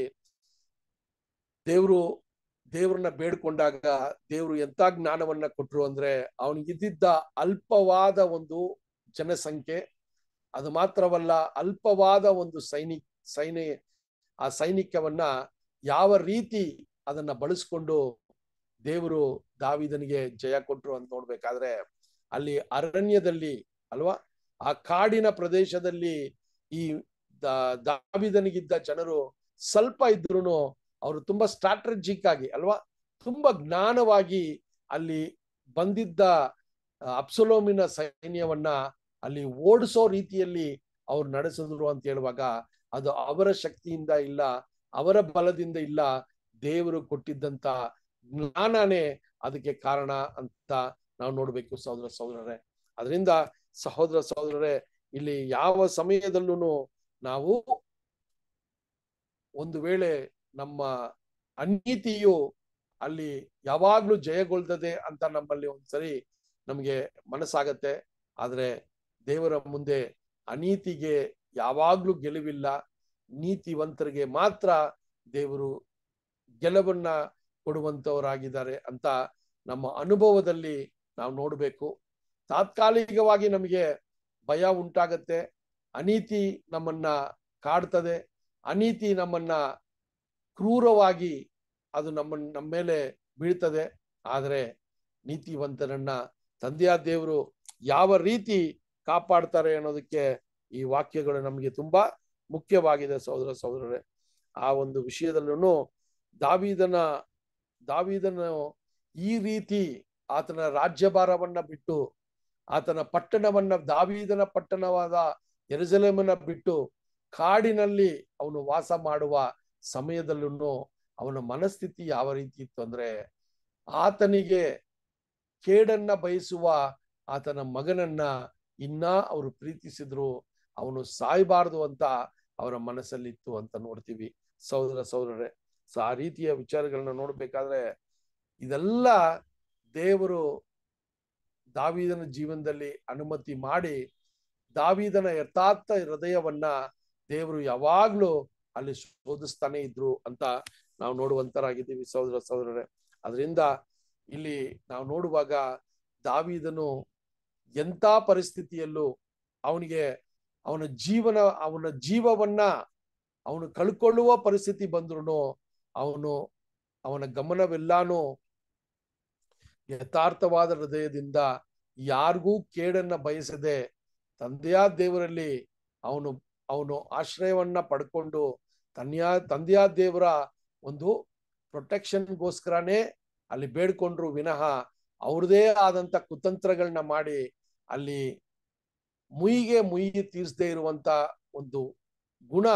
ದೇವರು ದೇವ್ರನ್ನ ಬೇಡ್ಕೊಂಡಾಗ ದೇವ್ರು ಎಂತ ಜ್ಞಾನವನ್ನ ಕೊಟ್ರು ಅಂದ್ರೆ ಅವನಿಗಿದ್ದ ಅಲ್ಪವಾದ ಒಂದು ಜನಸಂಖ್ಯೆ ಅದು ಮಾತ್ರವಲ್ಲ ಅಲ್ಪವಾದ ಒಂದು ಸೈನಿಕ್ ಸೈನ್ಯ ಆ ಸೈನಿಕವನ್ನ ಯಾವ ರೀತಿ ಅದನ್ನ ಬಳಸ್ಕೊಂಡು ದೇವರು ದಾವಿದನಿಗೆ ಜಯ ಕೊಟ್ಟರು ಅಂತ ನೋಡ್ಬೇಕಾದ್ರೆ ಅಲ್ಲಿ ಅರಣ್ಯದಲ್ಲಿ ಅಲ್ವಾ ಆ ಕಾಡಿನ ಪ್ರದೇಶದಲ್ಲಿ ಈ ದಾವಿದನಿಗಿದ್ದ ಜನರು ಸ್ವಲ್ಪ ಇದ್ರು ಅವರು ತುಂಬಾ ಸ್ಟ್ರಾಟಜಿಕ್ ಆಗಿ ಅಲ್ವಾ ತುಂಬಾ ಜ್ಞಾನವಾಗಿ ಅಲ್ಲಿ ಬಂದಿದ್ದ ಅಪ್ಸಲೋಮಿನ ಸೈನ್ಯವನ್ನ ಅಲ್ಲಿ ಓಡಿಸೋ ರೀತಿಯಲ್ಲಿ ಅವ್ರು ನಡೆಸಿದ್ರು ಅಂತ ಹೇಳುವಾಗ ಅದು ಅವರ ಶಕ್ತಿಯಿಂದ ಇಲ್ಲ ಅವರ ಬಲದಿಂದ ಇಲ್ಲ ದೇವರು ಕೊಟ್ಟಿದ್ದಂತ ಜ್ಞಾನನೇ ಅದಕ್ಕೆ ಕಾರಣ ಅಂತ ನಾವು ನೋಡ್ಬೇಕು ಸಹೋದರ ಸಹೋದರರೇ ಅದರಿಂದ ಸಹೋದರ ಸಹೋದರರೇ ಇಲ್ಲಿ ಯಾವ ಸಮಯದಲ್ಲೂ ನಾವು ಒಂದು ವೇಳೆ ನಮ್ಮ ಅನೀತಿಯು ಅಲ್ಲಿ ಯಾವಾಗ್ಲೂ ಜಯಗೊಳ್ತದೆ ಅಂತ ನಮ್ಮಲ್ಲಿ ಒಂದ್ಸರಿ ನಮಗೆ ಮನಸ್ಸಾಗತ್ತೆ ಆದ್ರೆ ದೇವರ ಮುಂದೆ ಅನೀತಿಗೆ ಯಾವಾಗ್ಲೂ ಗೆಲುವಿಲ್ಲ ನೀತಿವಂತರಿಗೆ ಮಾತ್ರ ದೇವರು ಗೆಲುವನ್ನ ಕೊಡುವಂತವರಾಗಿದ್ದಾರೆ ಅಂತ ನಮ್ಮ ಅನುಭವದಲ್ಲಿ ನಾವು ನೋಡಬೇಕು ತಾತ್ಕಾಲಿಕವಾಗಿ ನಮಗೆ ಭಯ ಉಂಟಾಗತ್ತೆ ಅನೀತಿ ನಮ್ಮನ್ನ ಕಾಡ್ತದೆ ಅನೀತಿ ನಮ್ಮನ್ನ ಕ್ರೂರವಾಗಿ ಅದು ನಮ್ಮ ನಮ್ಮ ಮೇಲೆ ಬೀಳ್ತದೆ ಆದರೆ ನೀತಿವಂತರನ್ನ ತಂದೆಯ ದೇವರು ಯಾವ ರೀತಿ ಕಾಪಾಡ್ತಾರೆ ಅನ್ನೋದಕ್ಕೆ ಈ ವಾಕ್ಯಗಳು ನಮಗೆ ತುಂಬಾ ಮುಖ್ಯವಾಗಿದೆ ಸಹೋದರ ಸಹೋದರರೇ ಆ ಒಂದು ವಿಷಯದಲ್ಲೂ ದಾವಿದನ ದಾವಿದನು ಈ ರೀತಿ ಆತನ ರಾಜ್ಯಭಾರವನ್ನ ಬಿಟ್ಟು ಆತನ ಪಟ್ಟಣವನ್ನ ದಾವಿದನ ಪಟ್ಟಣವಾದ ಎರಜಲೇಮನ್ನ ಬಿಟ್ಟು ಕಾಡಿನಲ್ಲಿ ಅವನು ವಾಸ ಮಾಡುವ ಸಮಯದಲ್ಲೂ ಅವನ ಮನಸ್ಥಿತಿ ಯಾವ ರೀತಿ ಇತ್ತು ಅಂದ್ರೆ ಆತನಿಗೆ ಕೇಡನ್ನ ಬಯಸುವ ಆತನ ಮಗನನ್ನ ಇನ್ನ ಅವರು ಪ್ರೀತಿಸಿದ್ರು ಅವನು ಸಾಯಬಾರದು ಅಂತ ಅವರ ಮನಸ್ಸಲ್ಲಿತ್ತು ಅಂತ ನೋಡ್ತೀವಿ ಸಹೋದರ ಸಹೋದರರೇ ಸೊ ಆ ರೀತಿಯ ವಿಚಾರಗಳನ್ನ ನೋಡ್ಬೇಕಾದ್ರೆ ಇದೆಲ್ಲ ದೇವರು ದಾವಿದನ ಜೀವನದಲ್ಲಿ ಅನುಮತಿ ಮಾಡಿ ದಾವಿದನ ಯಥಾರ್ಥ ಹೃದಯವನ್ನ ದೇವರು ಯಾವಾಗ್ಲೂ ಅಲ್ಲಿ ಶೋಧಿಸ್ತಾನೆ ಇದ್ರು ಅಂತ ನಾವು ನೋಡುವಂತರಾಗಿದ್ದೀವಿ ಸಹೋದರ ಸಹೋದರರೇ ಅದರಿಂದ ಇಲ್ಲಿ ನಾವು ನೋಡುವಾಗ ದಾವಿದನು ಎಂಥ ಪರಿಸ್ಥಿತಿಯಲ್ಲೂ ಅವನಿಗೆ ಅವನ ಜೀವನ ಅವನ ಜೀವವನ್ನ ಅವನು ಕಳ್ಕೊಳ್ಳುವ ಪರಿಸ್ಥಿತಿ ಬಂದ್ರು ಅವನು ಅವನ ಗಮನವೆಲ್ಲಾನು ಯಥಾರ್ಥವಾದ ಹೃದಯದಿಂದ ಯಾರಿಗೂ ಕೇಡನ್ನ ಬಯಸದೆ ತಂದೆಯ ದೇವರಲ್ಲಿ ಅವನು ಅವನು ಆಶ್ರಯವನ್ನ ಪಡ್ಕೊಂಡು ತನ್ಯ ತಂದೆಯ ದೇವರ ಒಂದು ಪ್ರೊಟೆಕ್ಷನ್ಗೋಸ್ಕರನೇ ಅಲ್ಲಿ ಬೇಡ್ಕೊಂಡ್ರು ವಿನಃ ಅವ್ರದೇ ಆದಂತ ಕುತಂತ್ರಗಳನ್ನ ಮಾಡಿ ಅಲ್ಲಿ ಮುಯಿಗೆ ಮುಯಿ ತೀರಿಸದೇ ಇರುವಂತ ಒಂದು ಗುಣ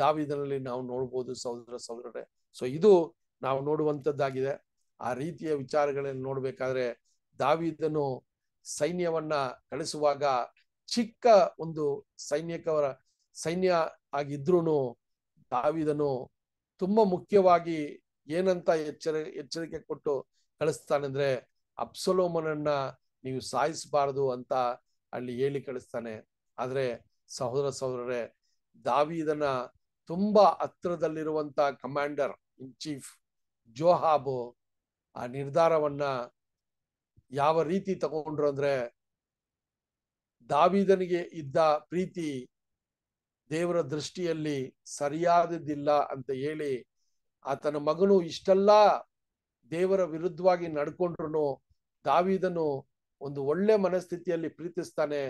ದಾವಿದನಲ್ಲಿ ನಾವು ನೋಡ್ಬೋದು ಸಹೋದರ ಸಹೋದರರೇ ಸೊ ಇದು ನಾವು ನೋಡುವಂಥದ್ದಾಗಿದೆ ಆ ರೀತಿಯ ವಿಚಾರಗಳನ್ನು ನೋಡ್ಬೇಕಾದ್ರೆ ದಾವಿದನು ಸೈನ್ಯವನ್ನ ಕಳಿಸುವಾಗ ಚಿಕ್ಕ ಒಂದು ಸೈನ್ಯಕವರ ಸೈನ್ಯ ಆಗಿದ್ರು ದಾವಿದನು ತುಂಬಾ ಮುಖ್ಯವಾಗಿ ಏನಂತ ಎಚ್ಚರ ಎಚ್ಚರಿಕೆ ಕೊಟ್ಟು ಕಳಿಸ್ತಾನಂದ್ರೆ ಅಪ್ಸಲೋಮನನ್ನ ನೀವು ಸಾಯಿಸಬಾರದು ಅಂತ ಅಲ್ಲಿ ಹೇಳಿ ಕಳಿಸ್ತಾನೆ ಆದ್ರೆ ಸಹೋದರ ಸಹೋದರರೇ ದಾವಿದನ ತುಂಬಾ ಹತ್ರದಲ್ಲಿರುವಂತ ಕಮಾಂಡರ್ ಇನ್ ಚೀಫ್ ಜೋಹಾಬು ಆ ನಿರ್ಧಾರವನ್ನ ಯಾವ ರೀತಿ ತಗೊಂಡ್ರು ಅಂದ್ರೆ ದಾವಿದನಿಗೆ ಇದ್ದ ಪ್ರೀತಿ ದೇವರ ದೃಷ್ಟಿಯಲ್ಲಿ ಸರಿಯಾದದಿಲ್ಲ ಅಂತ ಹೇಳಿ ಆತನ ಮಗನು ಇಷ್ಟೆಲ್ಲ ದೇವರ ವಿರುದ್ಧವಾಗಿ ನಡ್ಕೊಂಡ್ರು ದಾವಿದನು ಒಂದು ಒಳ್ಳೆ ಮನಸ್ಥಿತಿಯಲ್ಲಿ ಪ್ರೀತಿಸ್ತಾನೆ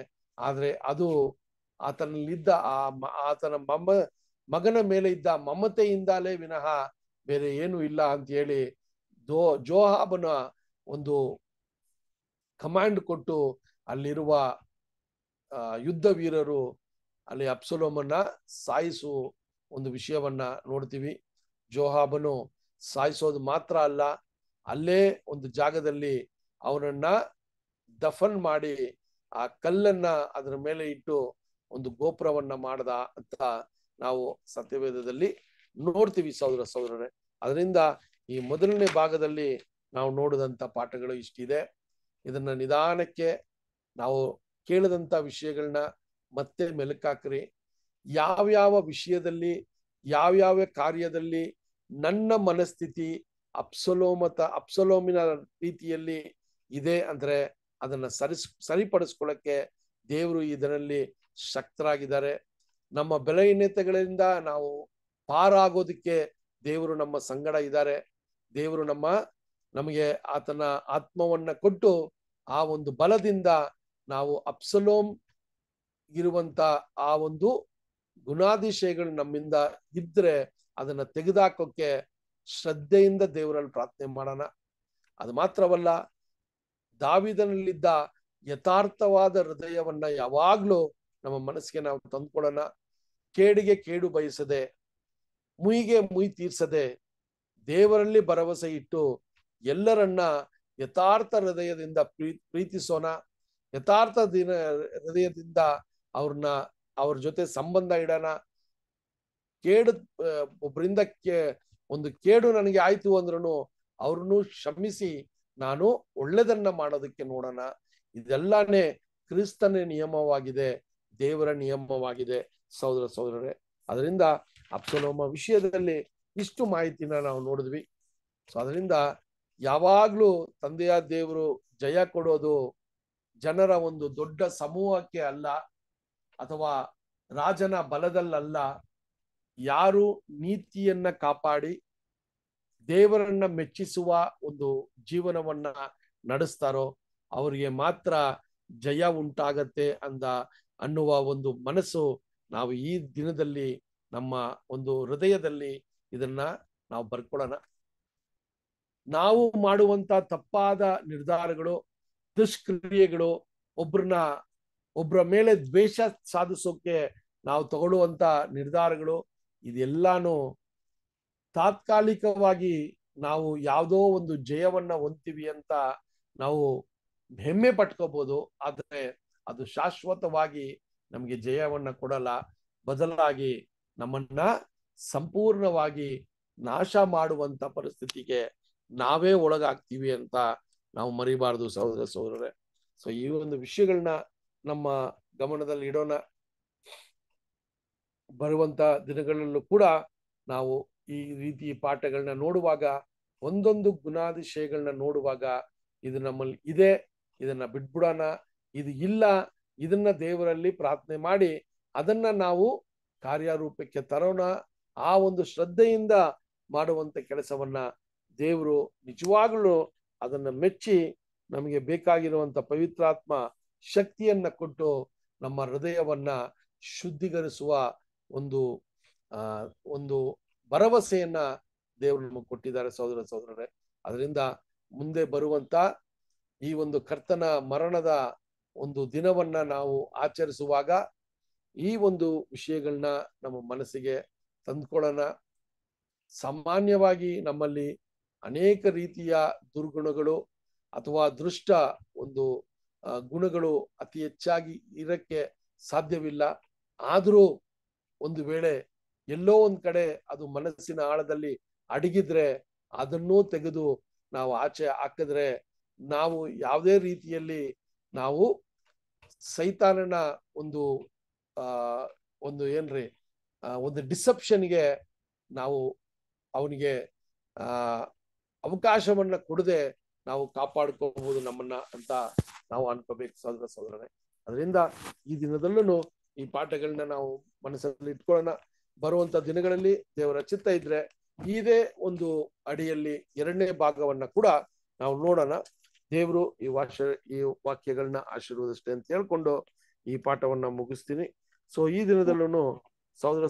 ಆದ್ರೆ ಅದು ಆತನಲ್ಲಿದ್ದ ಆ ಆತನ ಮಮ್ಮ ಮಗನ ಮೇಲೆ ಇದ್ದ ಮಮತೆಯಿಂದಲೇ ವಿನಃ ಬೇರೆ ಏನು ಇಲ್ಲ ಅಂತ ಹೇಳಿ ಜೋ ಜೋಹಾಬನ ಒಂದು ಕಮಾಂಡ್ ಕೊಟ್ಟು ಅಲ್ಲಿರುವ ಯುದ್ಧ ವೀರರು ಅಲ್ಲಿ ಅಪ್ಸಲೋಮನ್ನ ಸಾಯಿಸು ಒಂದು ವಿಷಯವನ್ನ ನೋಡ್ತೀವಿ ಜೋಹಾಬನು ಸಾಯಿಸೋದು ಮಾತ್ರ ಅಲ್ಲ ಅಲ್ಲೇ ಒಂದು ಜಾಗದಲ್ಲಿ ಅವನನ್ನ ದಫನ್ ಮಾಡಿ ಆ ಕಲ್ಲನ್ನ ಅದರ ಮೇಲೆ ಇಟ್ಟು ಒಂದು ಗೋಪುರವನ್ನ ಮಾಡದ ಅಂತ ನಾವು ಸತ್ಯವೇದದಲ್ಲಿ ನೋಡ್ತೀವಿ ಸಹೋದರ ಸಹೋದರರೇ ಅದರಿಂದ ಈ ಮೊದಲನೇ ಭಾಗದಲ್ಲಿ ನಾವು ನೋಡಿದಂಥ ಪಾಠಗಳು ಇಷ್ಟಿದೆ ಇದನ್ನ ನಿಧಾನಕ್ಕೆ ನಾವು ಕೇಳಿದಂಥ ವಿಷಯಗಳನ್ನ ಮತ್ತೆ ಮೆಲುಕಾಕ್ರಿ ಯಾವ್ಯಾವ ವಿಷಯದಲ್ಲಿ ಯಾವ್ಯಾವ ಕಾರ್ಯದಲ್ಲಿ ನನ್ನ ಮನಸ್ಥಿತಿ ಅಪ್ಸಲೋಮತ ಅಪ್ಸಲೋಮಿನ ರೀತಿಯಲ್ಲಿ ಇದೆ ಅಂದ್ರೆ ಅದನ್ನ ಸರಿಸ್ ಸರಿಪಡಿಸ್ಕೊಳ್ಳಕ್ಕೆ ದೇವರು ಇದರಲ್ಲಿ ಶಕ್ತರಾಗಿದ್ದಾರೆ ನಮ್ಮ ಬೆಲಹೀನತೆಗಳಿಂದ ನಾವು ಪಾರಾಗೋದಕ್ಕೆ ದೇವರು ನಮ್ಮ ಸಂಗಡ ಇದ್ದಾರೆ ದೇವರು ನಮ್ಮ ನಮಗೆ ಆತನ ಆತ್ಮವನ್ನ ಕೊಟ್ಟು ಆ ಒಂದು ಬಲದಿಂದ ನಾವು ಅಪ್ಸಲೋಮ್ ಇರುವಂತ ಆ ಒಂದು ಗುಣಾಧಿಶಯಗಳು ನಮ್ಮಿಂದ ಇದ್ರೆ ಅದನ್ನ ತೆಗೆದಾಕೋಕ್ಕೆ ಶ್ರದ್ಧೆಯಿಂದ ದೇವರಲ್ಲಿ ಪ್ರಾರ್ಥನೆ ಮಾಡೋಣ ಅದು ಮಾತ್ರವಲ್ಲ ದಾವಿದನಲ್ಲಿದ್ದ ಯಥಾರ್ಥವಾದ ಹೃದಯವನ್ನ ಯಾವಾಗ್ಲೂ ನಮ್ಮ ಮನಸ್ಸಿಗೆ ನಾವು ತಂದ್ಕೊಳ್ಳೋಣ ಕೇಡಿಗೆ ಕೇಡು ಬಯಸದೆ ಮುಯಿಗೆ ಮುಯಿ ತೀರ್ಸದೆ ದೇವರಲ್ಲಿ ಭರವಸೆ ಇಟ್ಟು ಎಲ್ಲರನ್ನ ಯಥಾರ್ಥ ಹೃದಯದಿಂದ ಪ್ರೀತಿಸೋಣ ಯಥಾರ್ಥ ದಿನ ಹೃದಯದಿಂದ ಅವ್ರನ್ನ ಅವ್ರ ಜೊತೆ ಸಂಬಂಧ ಇಡೋಣ ಕೇಡು ಒಬ್ಬರಿಂದ ಒಂದು ಕೇಡು ನನಗೆ ಆಯ್ತು ಅಂದ್ರೂ ಅವ್ರನ್ನು ಶ್ರಮಿಸಿ ನಾನು ಒಳ್ಳೆದನ್ನ ಮಾಡೋದಕ್ಕೆ ನೋಡೋಣ ಇದೆಲ್ಲಾನೇ ಕ್ರಿಸ್ತನ ನಿಯಮವಾಗಿದೆ ದೇವರ ನಿಯಮವಾಗಿದೆ ಸಹೋದರ ಸಹೋದರರೇ ಅದರಿಂದ ಅಪ್ಸಲೋಮ ವಿಷಯದಲ್ಲಿ ಇಷ್ಟು ಮಾಹಿತಿನ ನಾವು ನೋಡಿದ್ವಿ ಸೊ ಅದರಿಂದ ಯಾವಾಗ್ಲೂ ತಂದೆಯ ದೇವರು ಜಯ ಕೊಡೋದು ಜನರ ಒಂದು ದೊಡ್ಡ ಸಮೂಹಕ್ಕೆ ಅಲ್ಲ ಅಥವಾ ರಾಜನ ಬಲದಲ್ಲ ಯಾರು ನೀತಿಯನ್ನ ಕಾಪಾಡಿ ದೇವರನ್ನ ಮೆಚ್ಚಿಸುವ ಒಂದು ಜೀವನವನ್ನ ನಡೆಸ್ತಾರೋ ಅವರಿಗೆ ಮಾತ್ರ ಜಯ ಉಂಟಾಗತ್ತೆ ಅಂದ ಅನ್ನುವ ಒಂದು ಮನಸ್ಸು ನಾವು ಈ ದಿನದಲ್ಲಿ ನಮ್ಮ ಒಂದು ಹೃದಯದಲ್ಲಿ ಇದನ್ನ ನಾವು ಬರ್ಕೊಳ್ಳೋಣ ನಾವು ಮಾಡುವಂತ ತಪ್ಪಾದ ನಿರ್ಧಾರಗಳು ದುಷ್ಕ್ರಿಯೆಗಳು ಒಬ್ರನ್ನ ಒಬ್ಬರ ಮೇಲೆ ದ್ವೇಷ ಸಾಧಿಸೋಕೆ ನಾವು ತಗೊಳ್ಳುವಂತ ನಿರ್ಧಾರಗಳು ಇದೆಲ್ಲಾನು ತಾತ್ಕಾಲಿಕವಾಗಿ ನಾವು ಯಾವುದೋ ಒಂದು ಜಯವನ್ನ ಹೊಂತೀವಿ ಅಂತ ನಾವು ಹೆಮ್ಮೆ ಪಟ್ಕೋಬಹುದು ಆದರೆ ಅದು ಶಾಶ್ವತವಾಗಿ ನಮಗೆ ಜಯವನ್ನ ಕೊಡಲ್ಲ ಬದಲಾಗಿ ನಮ್ಮನ್ನ ಸಂಪೂರ್ಣವಾಗಿ ನಾಶ ಮಾಡುವಂತ ಪರಿಸ್ಥಿತಿಗೆ ನಾವೇ ಒಳಗಾಗ್ತೀವಿ ಅಂತ ನಾವು ಮರಿಬಾರದು ಸಹೋದರ ಸಹೋದರರೇ ಸೊ ಈ ಒಂದು ವಿಷಯಗಳನ್ನ ನಮ್ಮ ಗಮನದಲ್ಲಿ ಇಡೋಣ ಬರುವಂತ ದಿನಗಳಲ್ಲೂ ಕೂಡ ನಾವು ಈ ರೀತಿ ಪಾಠಗಳನ್ನ ನೋಡುವಾಗ ಒಂದೊಂದು ಗುಣಾದಿಶಯಗಳನ್ನ ನೋಡುವಾಗ ಇದು ನಮ್ಮಲ್ಲಿ ಇದೆ ಇದನ್ನ ಬಿಟ್ಬಿಡೋಣ ಇದು ಇಲ್ಲ ಇದನ್ನ ದೇವರಲ್ಲಿ ಪ್ರಾರ್ಥನೆ ಮಾಡಿ ಅದನ್ನ ನಾವು ಕಾರ್ಯರೂಪಕ್ಕೆ ತರೋಣ ಆ ಒಂದು ಶ್ರದ್ಧೆಯಿಂದ ಮಾಡುವಂತ ಕೆಲಸವನ್ನ ದೇವರು ನಿಜವಾಗಲೂ ಅದನ್ನ ಮೆಚ್ಚಿ ನಮಗೆ ಬೇಕಾಗಿರುವಂತ ಪವಿತ್ರಾತ್ಮ ಶಕ್ತಿಯನ್ನ ಕೊಟ್ಟು ನಮ್ಮ ಹೃದಯವನ್ನ ಶುದ್ಧೀಕರಿಸುವ ಒಂದು ಒಂದು ಭರವಸೆಯನ್ನ ದೇವರು ನಮಗೆ ಕೊಟ್ಟಿದ್ದಾರೆ ಸಹೋದರ ಸಹೋದರರೇ ಅದರಿಂದ ಮುಂದೆ ಬರುವಂತ ಈ ಒಂದು ಕರ್ತನ ಮರಣದ ಒಂದು ದಿನವನ್ನ ನಾವು ಆಚರಿಸುವಾಗ ಈ ಒಂದು ವಿಷಯಗಳನ್ನ ನಮ್ಮ ಮನಸ್ಸಿಗೆ ತಂದ್ಕೊಳ್ಳೋಣ ಸಾಮಾನ್ಯವಾಗಿ ನಮ್ಮಲ್ಲಿ ಅನೇಕ ರೀತಿಯ ದುರ್ಗುಣಗಳು ಅಥವಾ ದೃಷ್ಟ ಒಂದು ಗುಣಗಳು ಅತಿ ಹೆಚ್ಚಾಗಿ ಇರಕ್ಕೆ ಸಾಧ್ಯವಿಲ್ಲ ಆದರೂ ಒಂದು ವೇಳೆ ಎಲ್ಲೋ ಒಂದ್ ಕಡೆ ಅದು ಮನಸ್ಸಿನ ಆಳದಲ್ಲಿ ಅಡಗಿದ್ರೆ ಅದನ್ನೂ ತೆಗೆದು ನಾವು ಆಚೆ ಹಾಕಿದ್ರೆ ನಾವು ಯಾವುದೇ ರೀತಿಯಲ್ಲಿ ನಾವು ಸೈತಾನನ ಒಂದು ಆ ಒಂದು ಏನ್ರಿ ಒಂದು ಡಿಸೆಪ್ಷನ್ಗೆ ನಾವು ಅವನಿಗೆ ಆ ಅವಕಾಶವನ್ನ ಕೊಡದೆ ನಾವು ಕಾಪಾಡ್ಕೋಬಹುದು ನಮ್ಮನ್ನ ಅಂತ ನಾವು ಅನ್ಕೋಬೇಕು ಸಹೋದರ ಸಹೋದರನೇ ಅದರಿಂದ ಈ ದಿನದಲ್ಲೂ ಈ ಪಾಠಗಳನ್ನ ನಾವು ಮನಸ್ಸಲ್ಲಿ ಇಟ್ಕೊಳ್ಳೋಣ ಬರುವಂತ ದಿನಗಳಲ್ಲಿ ದೇವರ ಚಿತ್ತ ಇದ್ರೆ ಇದೇ ಒಂದು ಅಡಿಯಲ್ಲಿ ಎರಡನೇ ಭಾಗವನ್ನ ಕೂಡ ನಾವು ನೋಡೋಣ ದೇವರು ಈ ವಾಶ ಈ ವಾಕ್ಯಗಳನ್ನ ಆಶೀರ್ವದಷ್ಟೇ ಅಂತ ಹೇಳ್ಕೊಂಡು ಈ ಪಾಠವನ್ನ ಮುಗಿಸ್ತೀನಿ ಸೊ ಈ ದಿನದಲ್ಲೂ ಸಹೋದರ